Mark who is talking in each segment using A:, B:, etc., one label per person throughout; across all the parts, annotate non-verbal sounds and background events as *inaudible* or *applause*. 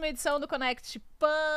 A: uma edição do Connect Pan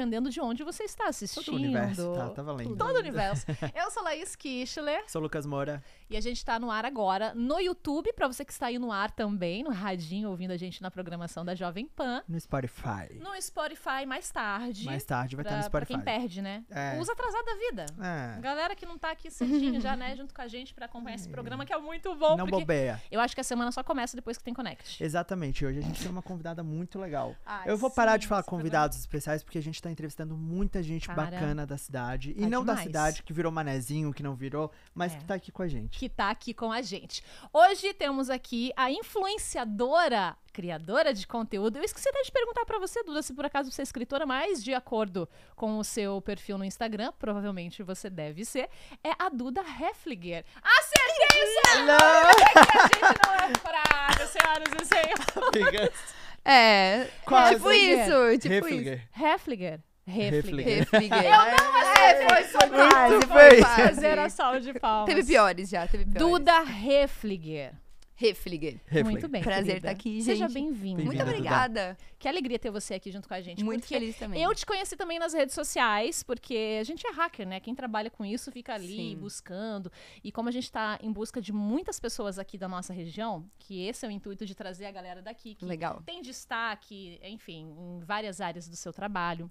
A: dependendo de onde você está assistindo. Todo o universo, tá, tava tá lendo. Todo o universo. Eu sou Laís Kistler. Sou
B: Lucas Moura.
A: E a gente está no ar agora no YouTube, para você que está aí no ar também, no radinho, ouvindo a gente na programação da Jovem Pan.
B: No Spotify.
A: No Spotify mais tarde. Mais tarde vai pra, estar tá no Spotify. Pra quem perde, né? É. Usa atrasado da vida. É. Galera que não está aqui cedinho já, né, junto com a gente para acompanhar é. esse programa, que é muito bom. Não bobeia. Eu acho que a semana só começa depois que tem Connect.
B: Exatamente. Hoje a gente tem uma convidada muito legal. Ai, eu vou parar de falar convidados programa. especiais, porque a gente tá Tá entrevistando muita gente Cara, bacana da cidade. Tá e não demais. da cidade que virou manezinho, que não virou, mas é. que tá aqui com a gente.
A: Que tá aqui com a gente. Hoje temos aqui a influenciadora, criadora de conteúdo. Eu esqueci até de perguntar para você, Duda, se por acaso você é escritora, mas de acordo com o seu perfil no Instagram, provavelmente você deve ser, é a Duda Hefliger. Acertei isso! Não! por que a gente não é fraca, senhoras e senhores.
C: É. Quase. Tipo isso. Tipo Hefliger. isso. Hefliger. Refliger. Refliger. Eu não mas É, foi só quase. Foi quase. Era *laughs* sal de palmas. Teve piores já, teve piores.
A: Duda Refliger. Hefliger. Muito bem. Prazer querida. estar tá aqui, gente. Seja bem-vinda. Muito obrigada. Que alegria ter você aqui junto com a gente. Muito feliz também. Eu te conheci também nas redes sociais, porque a gente é hacker, né? Quem trabalha com isso fica ali Sim. buscando. E como a gente está em busca de muitas pessoas aqui da nossa região, que esse é o intuito de trazer a galera daqui. Que Legal. Tem destaque, enfim, em várias áreas do seu trabalho.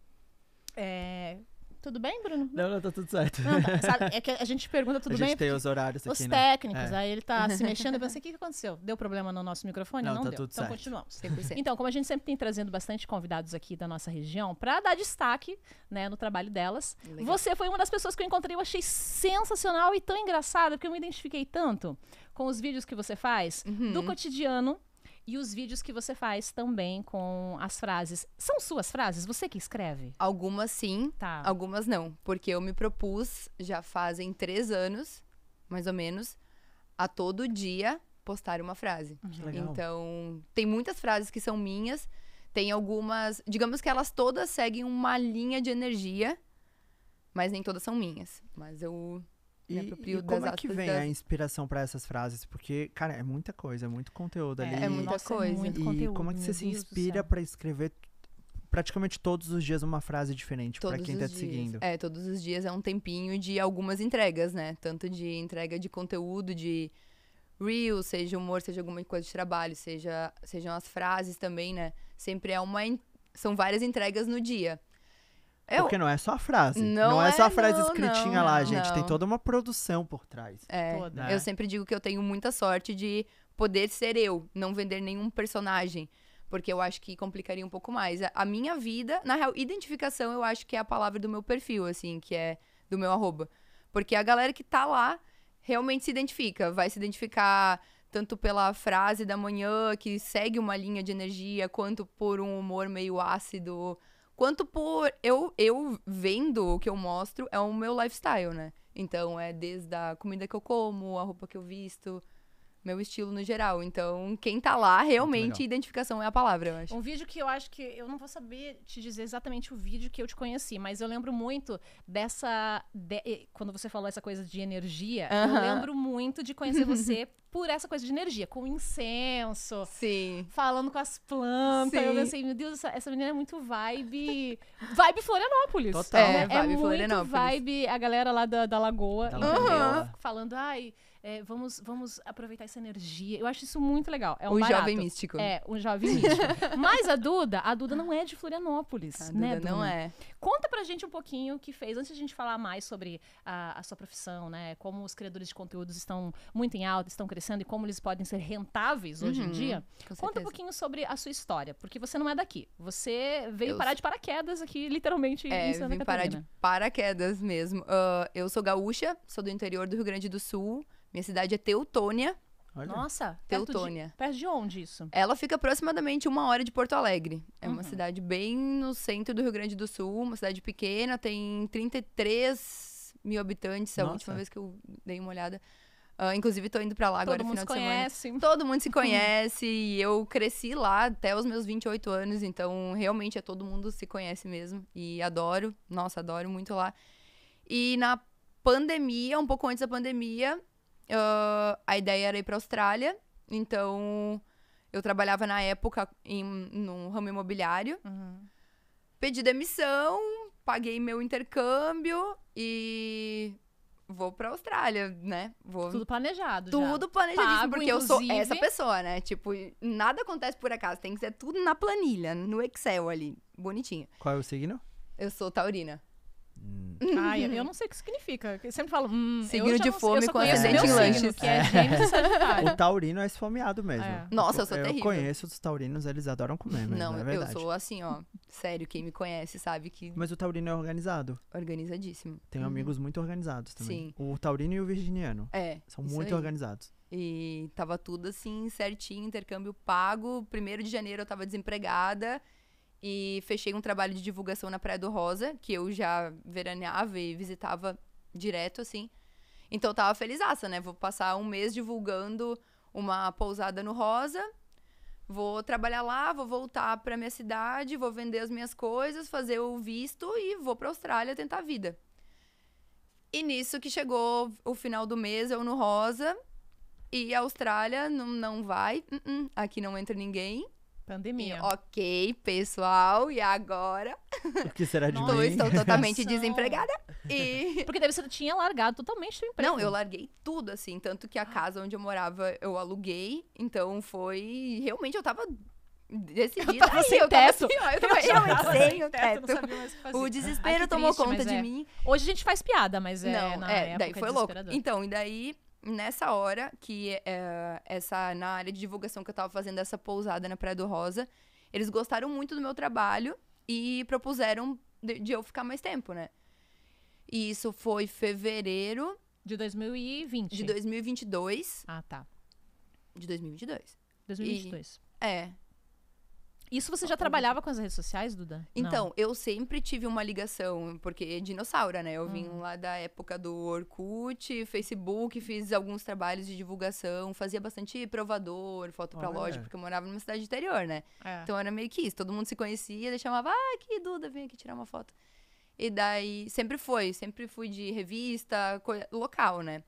A: É, tudo bem, Bruno?
B: Não, não, tá tudo certo. Não, tá, sabe,
A: *laughs* é que a gente pergunta tudo bem. A gente tem os horários aqui, Os né? técnicos, é. aí ele tá *laughs* se mexendo e pensa, o que, que aconteceu? Deu problema no nosso microfone? Não, não tá deu. Tudo então certo. continuamos. 100%. Então, como a gente sempre tem trazendo bastante convidados aqui da nossa região, para dar destaque né, no trabalho delas, Legal. você foi uma das pessoas que eu encontrei, eu achei sensacional e tão engraçada, porque eu me identifiquei tanto com os vídeos que você faz uhum. do cotidiano e os vídeos que você
C: faz também com as frases. São suas frases? Você que escreve? Algumas sim, tá. algumas não. Porque eu me propus, já fazem três anos, mais ou menos, a todo dia postar uma frase. Uhum. legal. Então, tem muitas frases que são minhas. Tem algumas. Digamos que elas todas seguem uma linha de energia. Mas nem todas são minhas. Mas eu e, me aproprio e como é que vem das... a
B: inspiração para essas frases? Porque, cara, é muita coisa, é muito conteúdo é, ali. É, muita Nossa, é coisa. É muito e conteúdo, como é que você Deus se inspira para escrever praticamente todos os dias uma frase diferente para quem tá dias. te seguindo? É,
C: todos os dias é um tempinho de algumas entregas, né? Tanto de entrega de conteúdo, de real seja humor, seja alguma coisa de trabalho, seja, sejam as frases também, né? Sempre é uma. In... São várias entregas no dia. Eu... É porque
B: não é só a frase. Não, não é, só a é, frase não, escritinha não, lá, gente. Não. Tem toda uma produção por trás. É. Toda. Eu sempre
C: digo que eu tenho muita sorte de poder ser eu, não vender nenhum personagem. Porque eu acho que complicaria um pouco mais. A minha vida, na real, identificação eu acho que é a palavra do meu perfil, assim, que é do meu arroba. Porque a galera que tá lá realmente se identifica. Vai se identificar tanto pela frase da manhã, que segue uma linha de energia, quanto por um humor meio ácido quanto por eu eu vendo o que eu mostro é o meu lifestyle, né? Então é desde a comida que eu como, a roupa que eu visto, meu estilo no geral. Então, quem tá lá, realmente, identificação é a palavra, eu acho. Um
A: vídeo que eu acho que. Eu não vou saber te dizer exatamente o vídeo que eu te conheci, mas eu lembro muito dessa. De, quando você falou essa coisa de energia, uh -huh. eu lembro muito de conhecer *laughs* você por essa coisa de energia, com incenso. Sim. Falando com as plantas. Sim. Eu pensei, meu Deus, essa, essa menina é muito vibe. Vibe Florianópolis. Total. É, é, é vibe é Florianópolis. Vibe a galera lá da, da Lagoa. Da Lagoa. Falando, ai. Ah, é, vamos, vamos aproveitar essa energia. Eu acho isso muito legal. É um o jovem místico. É, um jovem místico. *laughs* Mas a Duda, a Duda não é de Florianópolis, a né? Duda não Duda? é. Conta pra gente um pouquinho o que fez, antes de a gente falar mais sobre a, a, sua profissão, né? Como os criadores de conteúdos estão muito em alta, estão crescendo e como eles podem ser rentáveis uhum, hoje em uhum, dia. Conta um pouquinho sobre a sua história, porque você não é daqui. Você veio eu parar sou... de paraquedas aqui, literalmente, é, em Santa Catarina. parar de
C: paraquedas mesmo. Uh, eu sou gaúcha, sou do interior do Rio Grande do Sul. Minha cidade é Teutônia. Olha. Nossa, Teutônia.
A: Perto de, perto de, onde isso?
C: Ela fica aproximadamente uma hora de Porto Alegre. É uhum. uma cidade bem no centro do Rio Grande do Sul, uma cidade pequena, tem 33 mil habitantes, é a última vez que eu dei uma olhada. Uh, inclusive, estou indo para lá Todo agora no final de conhece. semana. Todo mundo se *laughs* conhece. e eu cresci lá até os meus 28 anos, então realmente é todo mundo se conhece mesmo. E adoro, nossa, adoro muito lá. E na pandemia, um pouco antes da pandemia, uh, a ideia era ir para Austrália. Então, eu trabalhava na época em, num ramo imobiliário. Uhum. Pedi demissão, paguei meu intercâmbio e vou para Austrália, né? Vou... Tudo
B: planejado.
C: Tudo já. planejadíssimo, Pago, porque inclusive... eu sou essa pessoa, né? Tipo, nada acontece por acaso. Tem que ser tudo na planilha, no Excel ali, bonitinho. Qual é o signo? Eu sou taurina. Hum. eu *laughs*
A: não sei o que significa. Eu sempre falo. Hum, Signo de fome com
B: acidente em lanches. o taurino é esfomeado mesmo. É. Nossa, eu sou eu terrível. Eu conheço os taurinos, eles adoram comer mesmo, Não, é eu sou
C: assim, ó. Sério, quem me conhece sabe que.
B: Mas o taurino é organizado.
C: Organizadíssimo.
B: Tenho uhum. amigos muito organizados também. Sim. O taurino e o virginiano. É. São muito aí. organizados.
C: E tava tudo assim, certinho, intercâmbio pago. Primeiro de janeiro eu tava desempregada. E fechei um trabalho de divulgação na Praia do Rosa, que eu já veraneava e visitava direto, assim. Então eu tava felizaça, né? Vou passar um mês divulgando uma pousada no Rosa. Vou trabalhar lá, vou voltar pra minha cidade, vou vender as minhas coisas, fazer o visto e vou pra Austrália tentar a vida. E nisso que chegou o final do mês, eu no Rosa. E a Austrália não, não vai, uh -uh, aqui não entra ninguém. Pandemia. E, ok, pessoal, e agora?
B: O que será de Nossa, mim? Estou totalmente
C: desempregada. E... *laughs* Porque deve você tinha largado totalmente seu emprego. Não, eu larguei tudo, assim. Tanto que a ah. casa onde eu morava, eu aluguei. Então, foi... Realmente, eu tava decidida. *laughs* Eu tava assim, sem teto. Eu tava, assim, eu tava, eu tava sem teto. O ah, desespero Ai, tomou triste, conta de é. mim. Hoje a gente faz piada, mas é, não, é, daí foi louco. Então, e daí nessa hora, que é, essa na área de divulgação que eu estava fazendo essa pousada na Praia do Rosa, eles gostaram muito do meu trabalho e propuseram de, de eu ficar mais tempo, né? E isso foi fevereiro de 2020. De 2022. Ah, tá. De 2022. 2022. E, é. Isso você tá já trabalhava com as redes sociais, Duda? Então, Não. eu sempre tive uma ligação, porque é dinossauro, né? Eu vim hum. lá da época do Orkut, Facebook, fiz alguns trabalhos de divulgação, fazia bastante provador, foto pra loja, porque eu morava numa cidade interior, né? É. Então era meio que isso, todo mundo se conhecia, ele chamava, ah, aqui, Duda, vem aqui tirar uma foto. E daí, sempre foi, sempre fui de revista, local, né?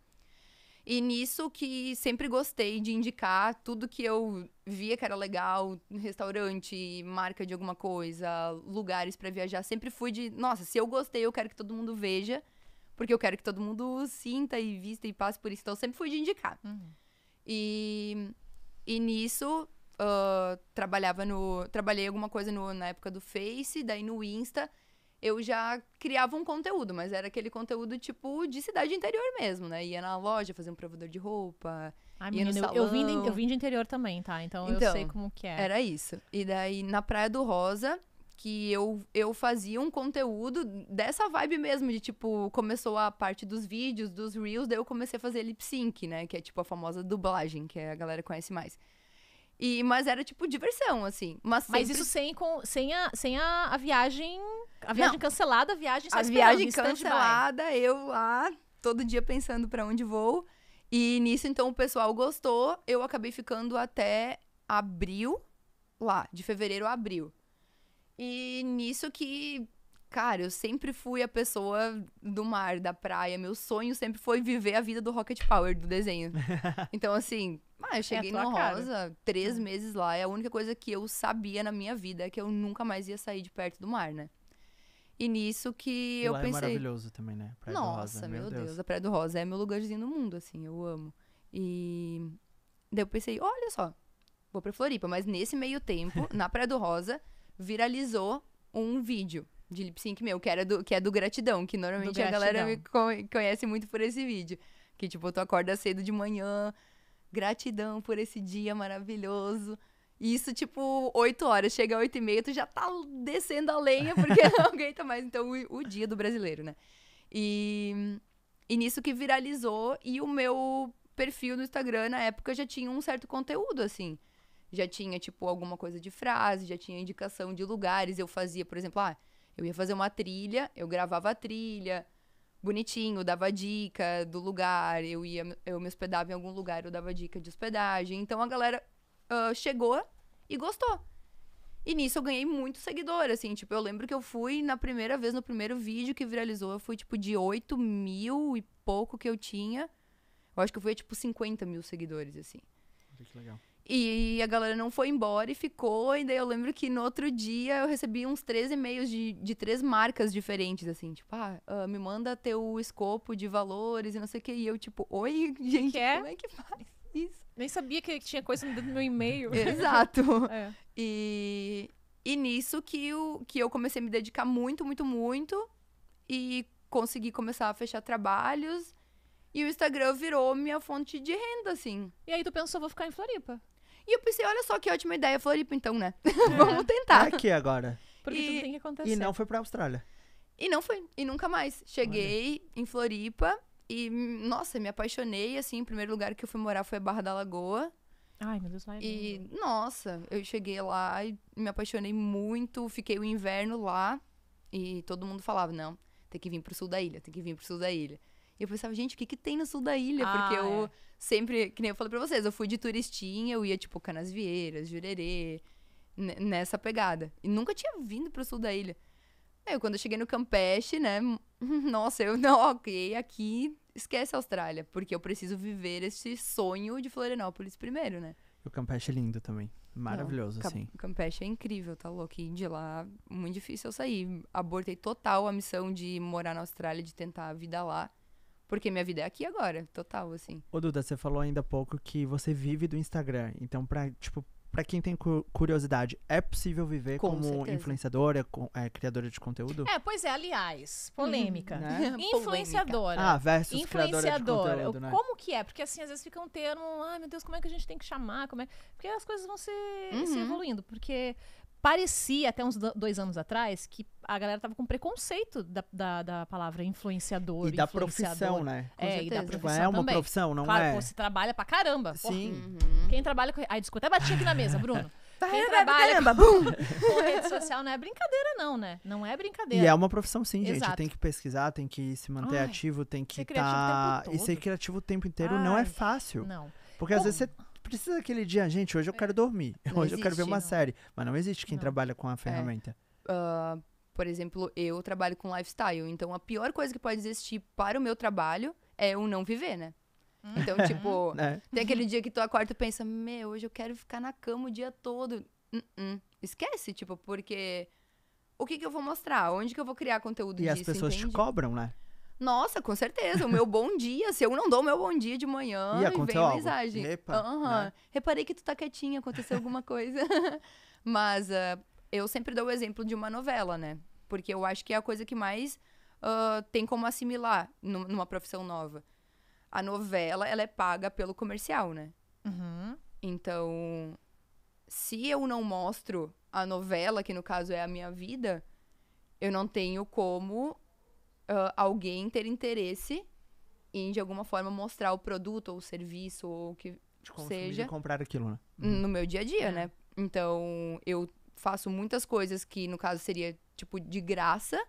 C: E nisso que sempre gostei de indicar tudo que eu via que era legal, restaurante, marca de alguma coisa, lugares para viajar. Sempre fui de, nossa, se eu gostei, eu quero que todo mundo veja, porque eu quero que todo mundo sinta e vista e passe por isso. Então, sempre fui de indicar. Uhum. E, e nisso, uh, trabalhava no. Trabalhei alguma coisa no, na época do Face, daí no Insta eu já criava um conteúdo, mas era aquele conteúdo tipo de cidade interior mesmo, né? Ia na loja, fazia um provador de roupa. Ai, ia menina, no salão. Eu, vim de, eu vim de interior também, tá? Então, então eu sei como que é. Era isso. E daí na Praia do Rosa, que eu, eu fazia um conteúdo dessa vibe mesmo, de tipo, começou a parte dos vídeos, dos reels, daí eu comecei a fazer lip sync, né? Que é tipo a famosa dublagem, que a galera conhece mais. E, mas era, tipo, diversão, assim. Mas, sempre... mas isso
A: sem, com, sem, a, sem a, a viagem. A viagem Não. cancelada, a viagem só A viagem cancelada,
C: eu lá, todo dia pensando para onde vou. E nisso, então, o pessoal gostou. Eu acabei ficando até abril, lá, de fevereiro a abril. E nisso que, cara, eu sempre fui a pessoa do mar, da praia. Meu sonho sempre foi viver a vida do Rocket Power, do desenho. *laughs* Então, assim, ah, eu cheguei é no Rosa, cara. três hum. meses lá, e é a única coisa que eu sabia na minha vida é que eu nunca mais ia sair de perto do mar, né? E nisso que e eu lá é pensei. É maravilhoso também, né? Praia Nossa, do Rosa, meu Deus. Deus. a Praia do Rosa é meu lugarzinho no mundo, assim, eu amo. E daí eu pensei, olha só, vou pra Floripa, mas nesse meio tempo, *laughs* na Praia do Rosa, viralizou um vídeo de lip sync meu, que, era do, que é do Gratidão, que normalmente gratidão. a galera me conhece muito por esse vídeo. Que, tipo, tu acorda cedo de manhã, gratidão por esse dia maravilhoso. E isso, tipo, 8 horas. Chega 8 e meia, tu já tá descendo a lenha, porque *laughs* *laughs* não aguenta mais. Então, o, o dia do brasileiro, né? E, e nisso que viralizou. E o meu perfil no Instagram, na época, já tinha um certo conteúdo, assim. Já tinha, tipo, alguma coisa de frase, já tinha indicação de lugares. Eu fazia, por exemplo, ah, eu ia fazer uma trilha, eu gravava a trilha, bonitinho, dava dica do lugar, eu ia, eu me hospedava em algum lugar, eu dava dica de hospedagem. Então a galera uh, chegou e gostou. E nisso eu ganhei muito seguidor, assim, tipo, eu lembro que eu fui na primeira vez, no primeiro vídeo que viralizou, eu fui, tipo, de 8 mil e pouco que eu tinha. Eu acho que eu fui, tipo, 50 mil seguidores, assim. Que legal. E a galera não foi embora e ficou. E daí eu lembro que no outro dia eu recebi uns três e-mails de, de três marcas diferentes, assim, tipo, ah, uh, me manda teu escopo de valores e não sei o que. E eu, tipo, oi, *laughs* gente, que como é
A: que faz isso? Nem sabia que tinha coisa no meu e-mail. *laughs* Exato.
C: *laughs* é. E, e nisso que, o, que eu comecei a me dedicar muito, muito, muito. E consegui começar a fechar trabalhos. E o Instagram virou minha fonte de renda, assim. E aí tu pensou, vou ficar em Floripa? E eu pensei, olha só que ótima ideia, Floripa, então, né?
B: *laughs* Vamos tentar. aqui agora.
C: Porque e, tudo tem que acontecer. E não
B: foi pra Austrália.
C: E não foi, e nunca mais. Cheguei olha. em Floripa e, nossa, me apaixonei, assim, o primeiro lugar que eu fui morar foi a Barra da Lagoa. Ai, meu Deus, vai. É e, lindo. nossa, eu cheguei lá e me apaixonei muito, fiquei o inverno lá e todo mundo falava, não, tem que vir pro sul da ilha, tem que vir pro sul da ilha. E eu pensava, gente, o que que tem no sul da ilha? Ah, Porque eu... É sempre, que nem eu falei pra vocês, eu fui de turistinha, eu ia, tipo, Canas Vieiras Jurerê, nessa pegada. E nunca tinha vindo pro sul da ilha. Aí, quando eu cheguei no Campeche, né, *laughs* nossa, eu, não, ok, aqui, esquece a Austrália, porque eu preciso viver esse sonho de Florianópolis primeiro, né.
B: O Campeche é lindo também. Maravilhoso, não, assim.
C: O Campeche é incrível, tá louco? E de lá, muito difícil eu sair. Abortei total a missão de morar na Austrália, de tentar a vida lá. Porque minha vida é aqui agora, total, assim.
B: Ô, Duda, você falou ainda há pouco que você vive do Instagram. Então, pra, tipo, para quem tem curiosidade, é possível viver Com como certeza. influenciadora, é, criadora de conteúdo?
A: É, pois é, aliás, polêmica. Hum, né? *laughs* Influenciadora. Ah, versus influenciadora. criadora de conteúdo, né? Como que é? Porque assim, às vezes fica um termo, ai ah, meu Deus, como é que a gente tem que chamar? Como é... Porque as coisas vão se, uhum. se evoluindo, porque parecia até uns dois anos atrás que a galera tava com preconceito da, da, da palavra influenciador. E da profissão, né? Com é, e da profissão. É uma também. profissão, não claro, é? Claro, você trabalha pra caramba. Sim. Uhum. Quem trabalha com. Ai, desculpa, até bati aqui na mesa, Bruno. *laughs* Tá Quem trabalha caramba, com, *laughs* com rede social não é brincadeira, não, né? Não é brincadeira. E é uma profissão, sim, gente. Exato. Tem
B: que pesquisar, tem que se manter Ai, ativo, tem que estar. Tá... E ser criativo o tempo tá inteiro Ai, não é fácil. Não. Porque Bom, às vezes você precisa aquele dia, gente, hoje eu quero dormir, é. *laughs* não hoje existe, eu quero ver uma não. série. Mas não existe quem não. trabalha com a é. ferramenta.
C: É. Uh, por exemplo, eu trabalho com lifestyle, então a pior coisa que pode existir para o meu trabalho é o não viver, né? Hum. Então,
B: *laughs* tipo, é.
C: tem aquele dia que tu acorda e pensa, meu, hoje eu quero ficar na cama o dia todo. Uh -uh. Esquece, tipo, porque o que, que eu vou mostrar? Onde que eu vou criar conteúdo e disso? E as pessoas entende? te cobram, né? Nossa, com certeza. O meu bom dia. Se eu não dou o meu bom dia de manhã, e vem algo. mensagem. Epa, uhum. né? Reparei que tu tá quietinha, aconteceu alguma *laughs* coisa. Mas uh, eu sempre dou o exemplo de uma novela, né? Porque eu acho que é a coisa que mais uh, tem como assimilar numa profissão nova. A novela, ela é paga pelo comercial, né? Uhum. Então, se eu não mostro a novela, que no caso é a minha vida, eu não tenho como uh, alguém ter interesse em, de alguma forma, mostrar o produto ou o serviço ou o que de seja. comprar aquilo, né? No uhum. meu dia a dia, é. né? Então, eu faço muitas coisas que, no caso, seria, tipo, de graça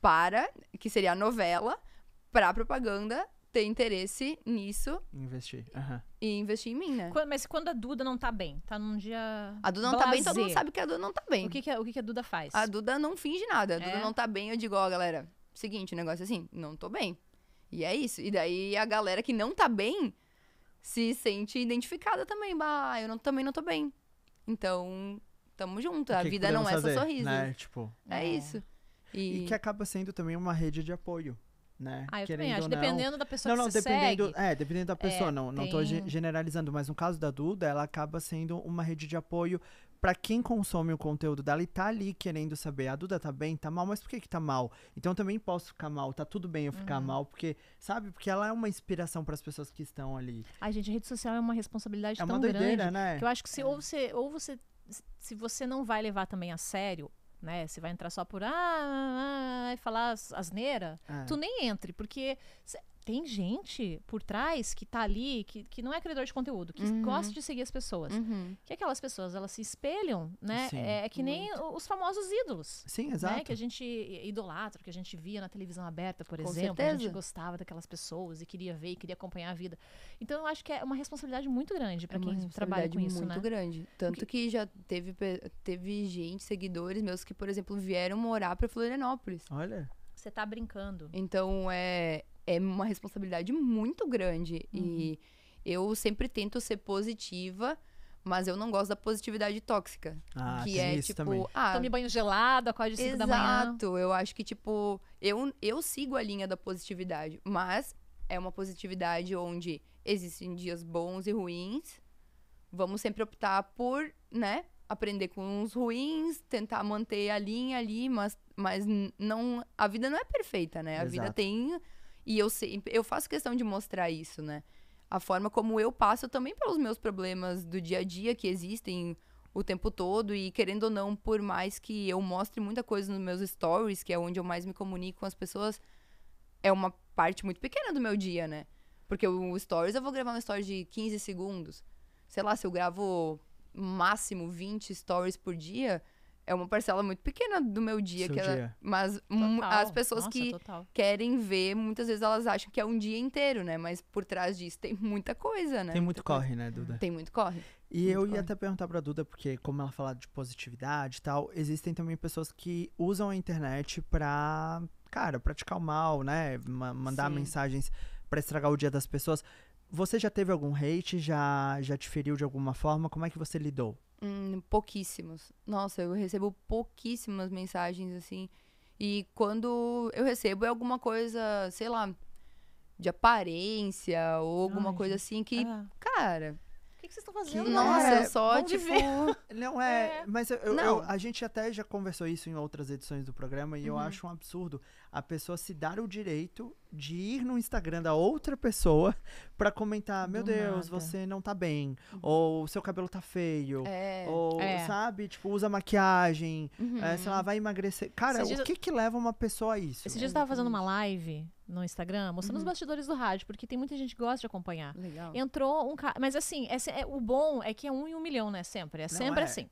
C: para, que seria a novela, para propaganda ter interesse nisso.
B: Investir. Uhum.
C: E investir em mim, né? Quando,
A: mas quando a Duda não tá bem, tá num dia. A Duda não blazer. tá bem, todo mundo sabe que a Duda
C: não tá bem. O que, que, a, o que, que a Duda faz? A Duda não finge nada. A Duda é. não tá bem, eu digo, ó, galera, seguinte, o negócio é assim, não tô bem. E é isso. E daí a galera que não tá bem se sente identificada também. Bah, eu não, também não tô bem. Então, tamo junto. Que a vida não é fazer, só sorriso. Né? Tipo, é, é isso.
B: E... e que acaba sendo também uma rede de apoio né? Ah, eu Querendo também acho. Dependendo da pessoa não, não, que você dependendo, segue. É, dependendo da pessoa. É, não, não tem... tô generalizando, mas no caso da Duda, ela acaba sendo uma rede de apoio para quem consome o conteúdo dela e tá ali querendo saber, a Duda tá bem, tá mal, mas por que que tá mal? Então eu também posso ficar mal, tá tudo bem eu ficar uhum. mal, porque, sabe? Porque ela é uma inspiração para as pessoas que estão ali.
A: a gente, rede social é uma responsabilidade é tão uma doideira, grande, né? que eu acho que se é. ou você ou você se você não vai levar também a sério, né? Você vai entrar só por ah, ah, ah e falar asneira. É. Tu nem entre, porque tem gente por trás que tá ali, que, que não é criador de conteúdo, que uhum. gosta de seguir as pessoas. Uhum. Que aquelas pessoas, elas se espelham, né? Sim, é, é, que muito. nem os famosos ídolos. Sim, né? exato. Né? Que a gente idolatra, que a gente via na televisão aberta, por Com exemplo. Certeza. A gente gostava daquelas pessoas e queria ver, e queria acompanhar a vida. Então,
C: eu acho que é uma responsabilidade muito grande para é quem trabalha com isso, muito né? muito grande. Tanto que já teve, teve gente, seguidores meus, que, por exemplo, vieram morar para Florianópolis. Olha... Você tá brincando. Então, é, é uma responsabilidade muito grande. Uhum. E eu sempre tento ser positiva, mas eu não gosto da positividade tóxica.
D: Ah, que é tipo, ah, tome
C: banho gelado, acorde 5 da manhã. Exato, eu acho que tipo, eu, eu sigo a linha da positividade, mas é uma positividade onde existem dias bons e ruins. Vamos sempre optar por, né, aprender com os ruins, tentar manter a linha ali, mas, mas não, a vida não é perfeita, né? A Exato. vida tem e eu, eu faço questão de mostrar isso, né? A forma como eu passo também pelos meus problemas do dia a dia que existem o tempo todo e querendo ou não, por mais que eu mostre muita coisa nos meus stories, que é onde eu mais me comunico com as pessoas, é uma parte muito pequena do meu dia, né? Porque o stories eu vou gravar um story de 15 segundos. Sei lá, se eu gravo máximo 20 stories por dia, é uma parcela muito pequena do meu dia. Seu que ela, dia. Mas as pessoas Nossa, que total. querem ver, muitas vezes elas acham que é um dia inteiro, né? Mas por trás disso tem muita coisa, né? Tem muito corre,
B: coisa. né, Duda? Tem muito corre. E muito eu corre. ia até perguntar pra Duda, porque como ela fala de positividade e tal, existem também pessoas que usam a internet pra, cara, praticar o mal, né? mandar Sim. mensagens para estragar o dia das pessoas. Você já teve algum hate? Já, já te feriu de alguma forma? Como é que você lidou?
C: Hum, pouquíssimos. Nossa, eu recebo pouquíssimas mensagens assim. E quando eu recebo é alguma coisa, sei lá, de aparência ou alguma Ai, coisa assim que, é. cara, que
B: vocês estão fazendo? Nossa, é, só de tipo, ver. Não *laughs* é, é. mas eu, eu, não. eu, a gente até já conversou isso em outras edições do programa e uhum. eu acho um absurdo a pessoa se dar o direito de ir no Instagram da outra pessoa *laughs* para comentar, meu do Deus, nada. você não tá bem, uhum. ou seu cabelo tá feio, é. ou é. sabe, tipo, usa maquiagem, uhum. sei lá, uhum. vai emagrecer. Cara, Esse o dia... que que leva uma pessoa a isso? Esse dia é eu
A: tava fazendo uma live no Instagram, mostrando uhum. os bastidores do rádio, porque tem muita gente que gosta de acompanhar. Legal. Entrou um cara. Mas assim, é, o bom é que é um em um milhão, né? Sempre. É Não sempre é. assim.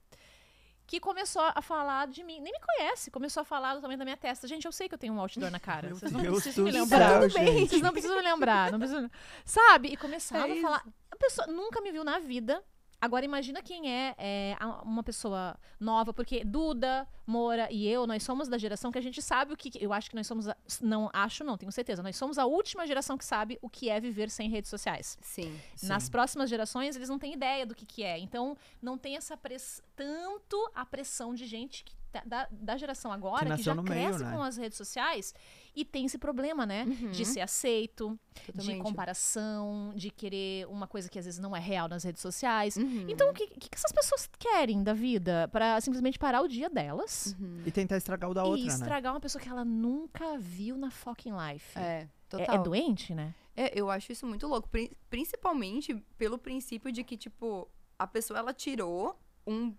A: Que começou a falar de mim. Nem me conhece, começou a falar do tamanho da minha testa. Gente, eu sei que eu tenho um outdoor na
D: cara. *laughs* Meu Vocês não Deus precisam me lembrar. Céu, Vocês não precisam
A: me lembrar. Não precisam... Sabe? E começava é a falar. A pessoa nunca me viu na vida. Agora imagina quem é, é, uma pessoa nova, porque Duda, Moura e eu, nós somos da geração que a gente sabe o que. Eu acho que nós somos. A, não, acho não, tenho certeza. Nós somos a última geração que sabe o que é viver sem redes sociais. Sim. Nas sim. próximas gerações, eles não têm ideia do que, que é. Então, não tem essa press, tanto a pressão de gente que da, da geração agora, que, que já cresce meio, né? com as redes sociais, e tem esse problema, né? Uhum. De ser aceito, Totalmente. de comparação, de querer uma coisa que às vezes não é real nas redes sociais. Uhum. Então, o que, que essas pessoas querem da vida? para simplesmente parar o dia delas. Uhum. E
B: tentar estragar
A: o da outra, E né? estragar né? uma pessoa que ela nunca viu
C: na fucking life. É, total. É, é
A: doente, né?
C: É, eu acho isso muito louco. Principalmente pelo princípio de que, tipo, a pessoa, ela tirou um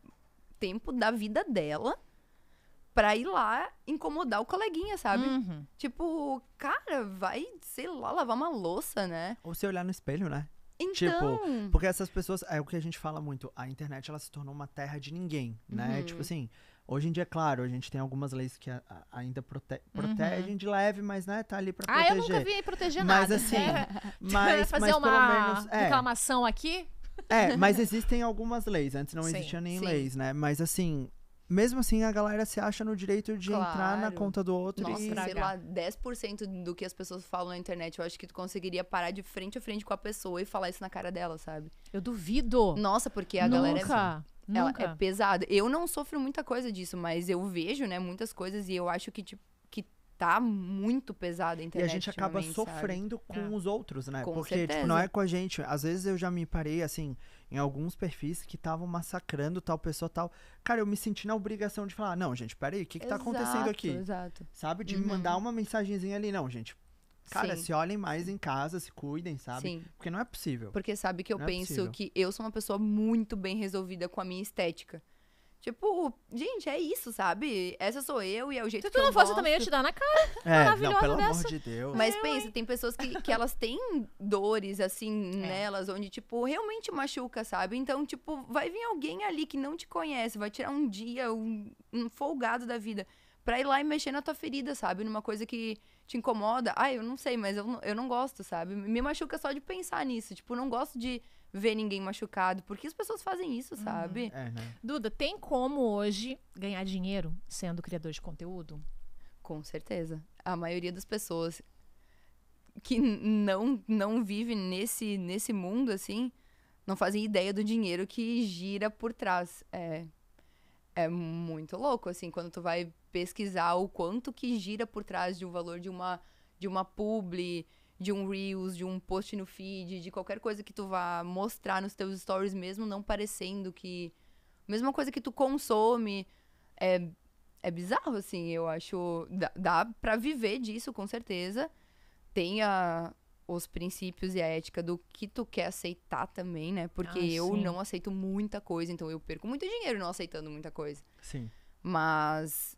C: tempo da vida dela pra ir lá incomodar o coleguinha, sabe? Uhum. Tipo, cara, vai, sei lá, lavar uma louça, né?
B: Ou se olhar no espelho, né? Tipo, então... Tipo, porque essas pessoas, é o que a gente fala muito, a internet ela se tornou uma terra de ninguém, né? Uhum. Tipo assim, Hoje em dia, claro, a gente tem algumas leis que a, a, ainda prote uhum. protegem uhum. de leve, mas né, tá ali pra ah, proteger. Ah, eu nunca vi proteger mas, nada. Assim, é. *laughs* Mas assim, fazer mas uma menos, é.
A: reclamação aqui? É, mas
B: existem algumas leis. Antes não sim, existiam nem sim. leis, né? Mas assim, mesmo assim a galera se acha no direito de claro. entrar na conta do outro Nossa, e sei lá,
C: 10% do que as pessoas falam na internet, eu acho que tu conseguiria parar de frente a frente com a pessoa e falar isso na cara dela, sabe? Eu duvido. Nossa, porque a Nunca. galera é assim. ela é Nunca. é pesada. Eu não sofro muita coisa disso, mas eu vejo, né, muitas coisas e eu acho que tipo, que tá muito pesada a internet. E a gente acaba sofrendo sabe? com é. os
B: outros, né? Com Porque tipo, não é com a gente. Às vezes eu já me parei assim, em alguns perfis que estavam massacrando tal pessoa, tal. Cara, eu me senti na obrigação de falar, não, gente, peraí, o que, que tá acontecendo aqui? Exato. Sabe? De uhum. mandar uma mensagenzinha ali, não, gente. Cara, Sim. se olhem mais em casa, se cuidem, sabe? Sim. Porque não é possível. Porque sabe que eu não é penso é que
C: eu sou uma pessoa muito bem resolvida com a minha estética. Tipo, gente, é isso, sabe? Essa sou eu e é o jeito Se que eu Se não fosse, eu também ia te dar na cara.
B: *laughs* É, Maravilhosa não, pelo dessa. amor de Deus. Mas
C: pensa, tem pessoas que, que elas têm dores, assim, *laughs* é. nelas, onde, tipo, realmente machuca, sabe? Então, tipo, vai vir alguém ali que não te conhece, vai tirar um dia, um, um folgado da vida, pra ir lá e mexer na tua ferida, sabe? Numa coisa que te incomoda. Ai, eu não sei, mas eu, eu não gosto, sabe? Me machuca só de pensar nisso. Tipo, não gosto de ver ninguém machucado. Porque as pessoas fazem isso, uhum. sabe? É, né? Duda, tem como hoje ganhar dinheiro sendo criador de conteúdo? Com certeza. A maioria das pessoas que não não vive nesse nesse mundo assim, não fazem ideia do dinheiro que gira por trás. É é muito louco assim quando tu vai pesquisar o quanto que gira por trás de um valor de uma de uma publi, de um Reels, de um post no feed, de qualquer coisa que tu vá mostrar nos teus stories mesmo, não parecendo que. Mesma coisa que tu consome. É, é bizarro, assim, eu acho. Dá, dá pra viver disso, com certeza. Tem a, os princípios e a ética do que tu quer aceitar também, né? Porque ah, eu não aceito muita coisa, então eu perco muito dinheiro não aceitando muita coisa. Sim. Mas.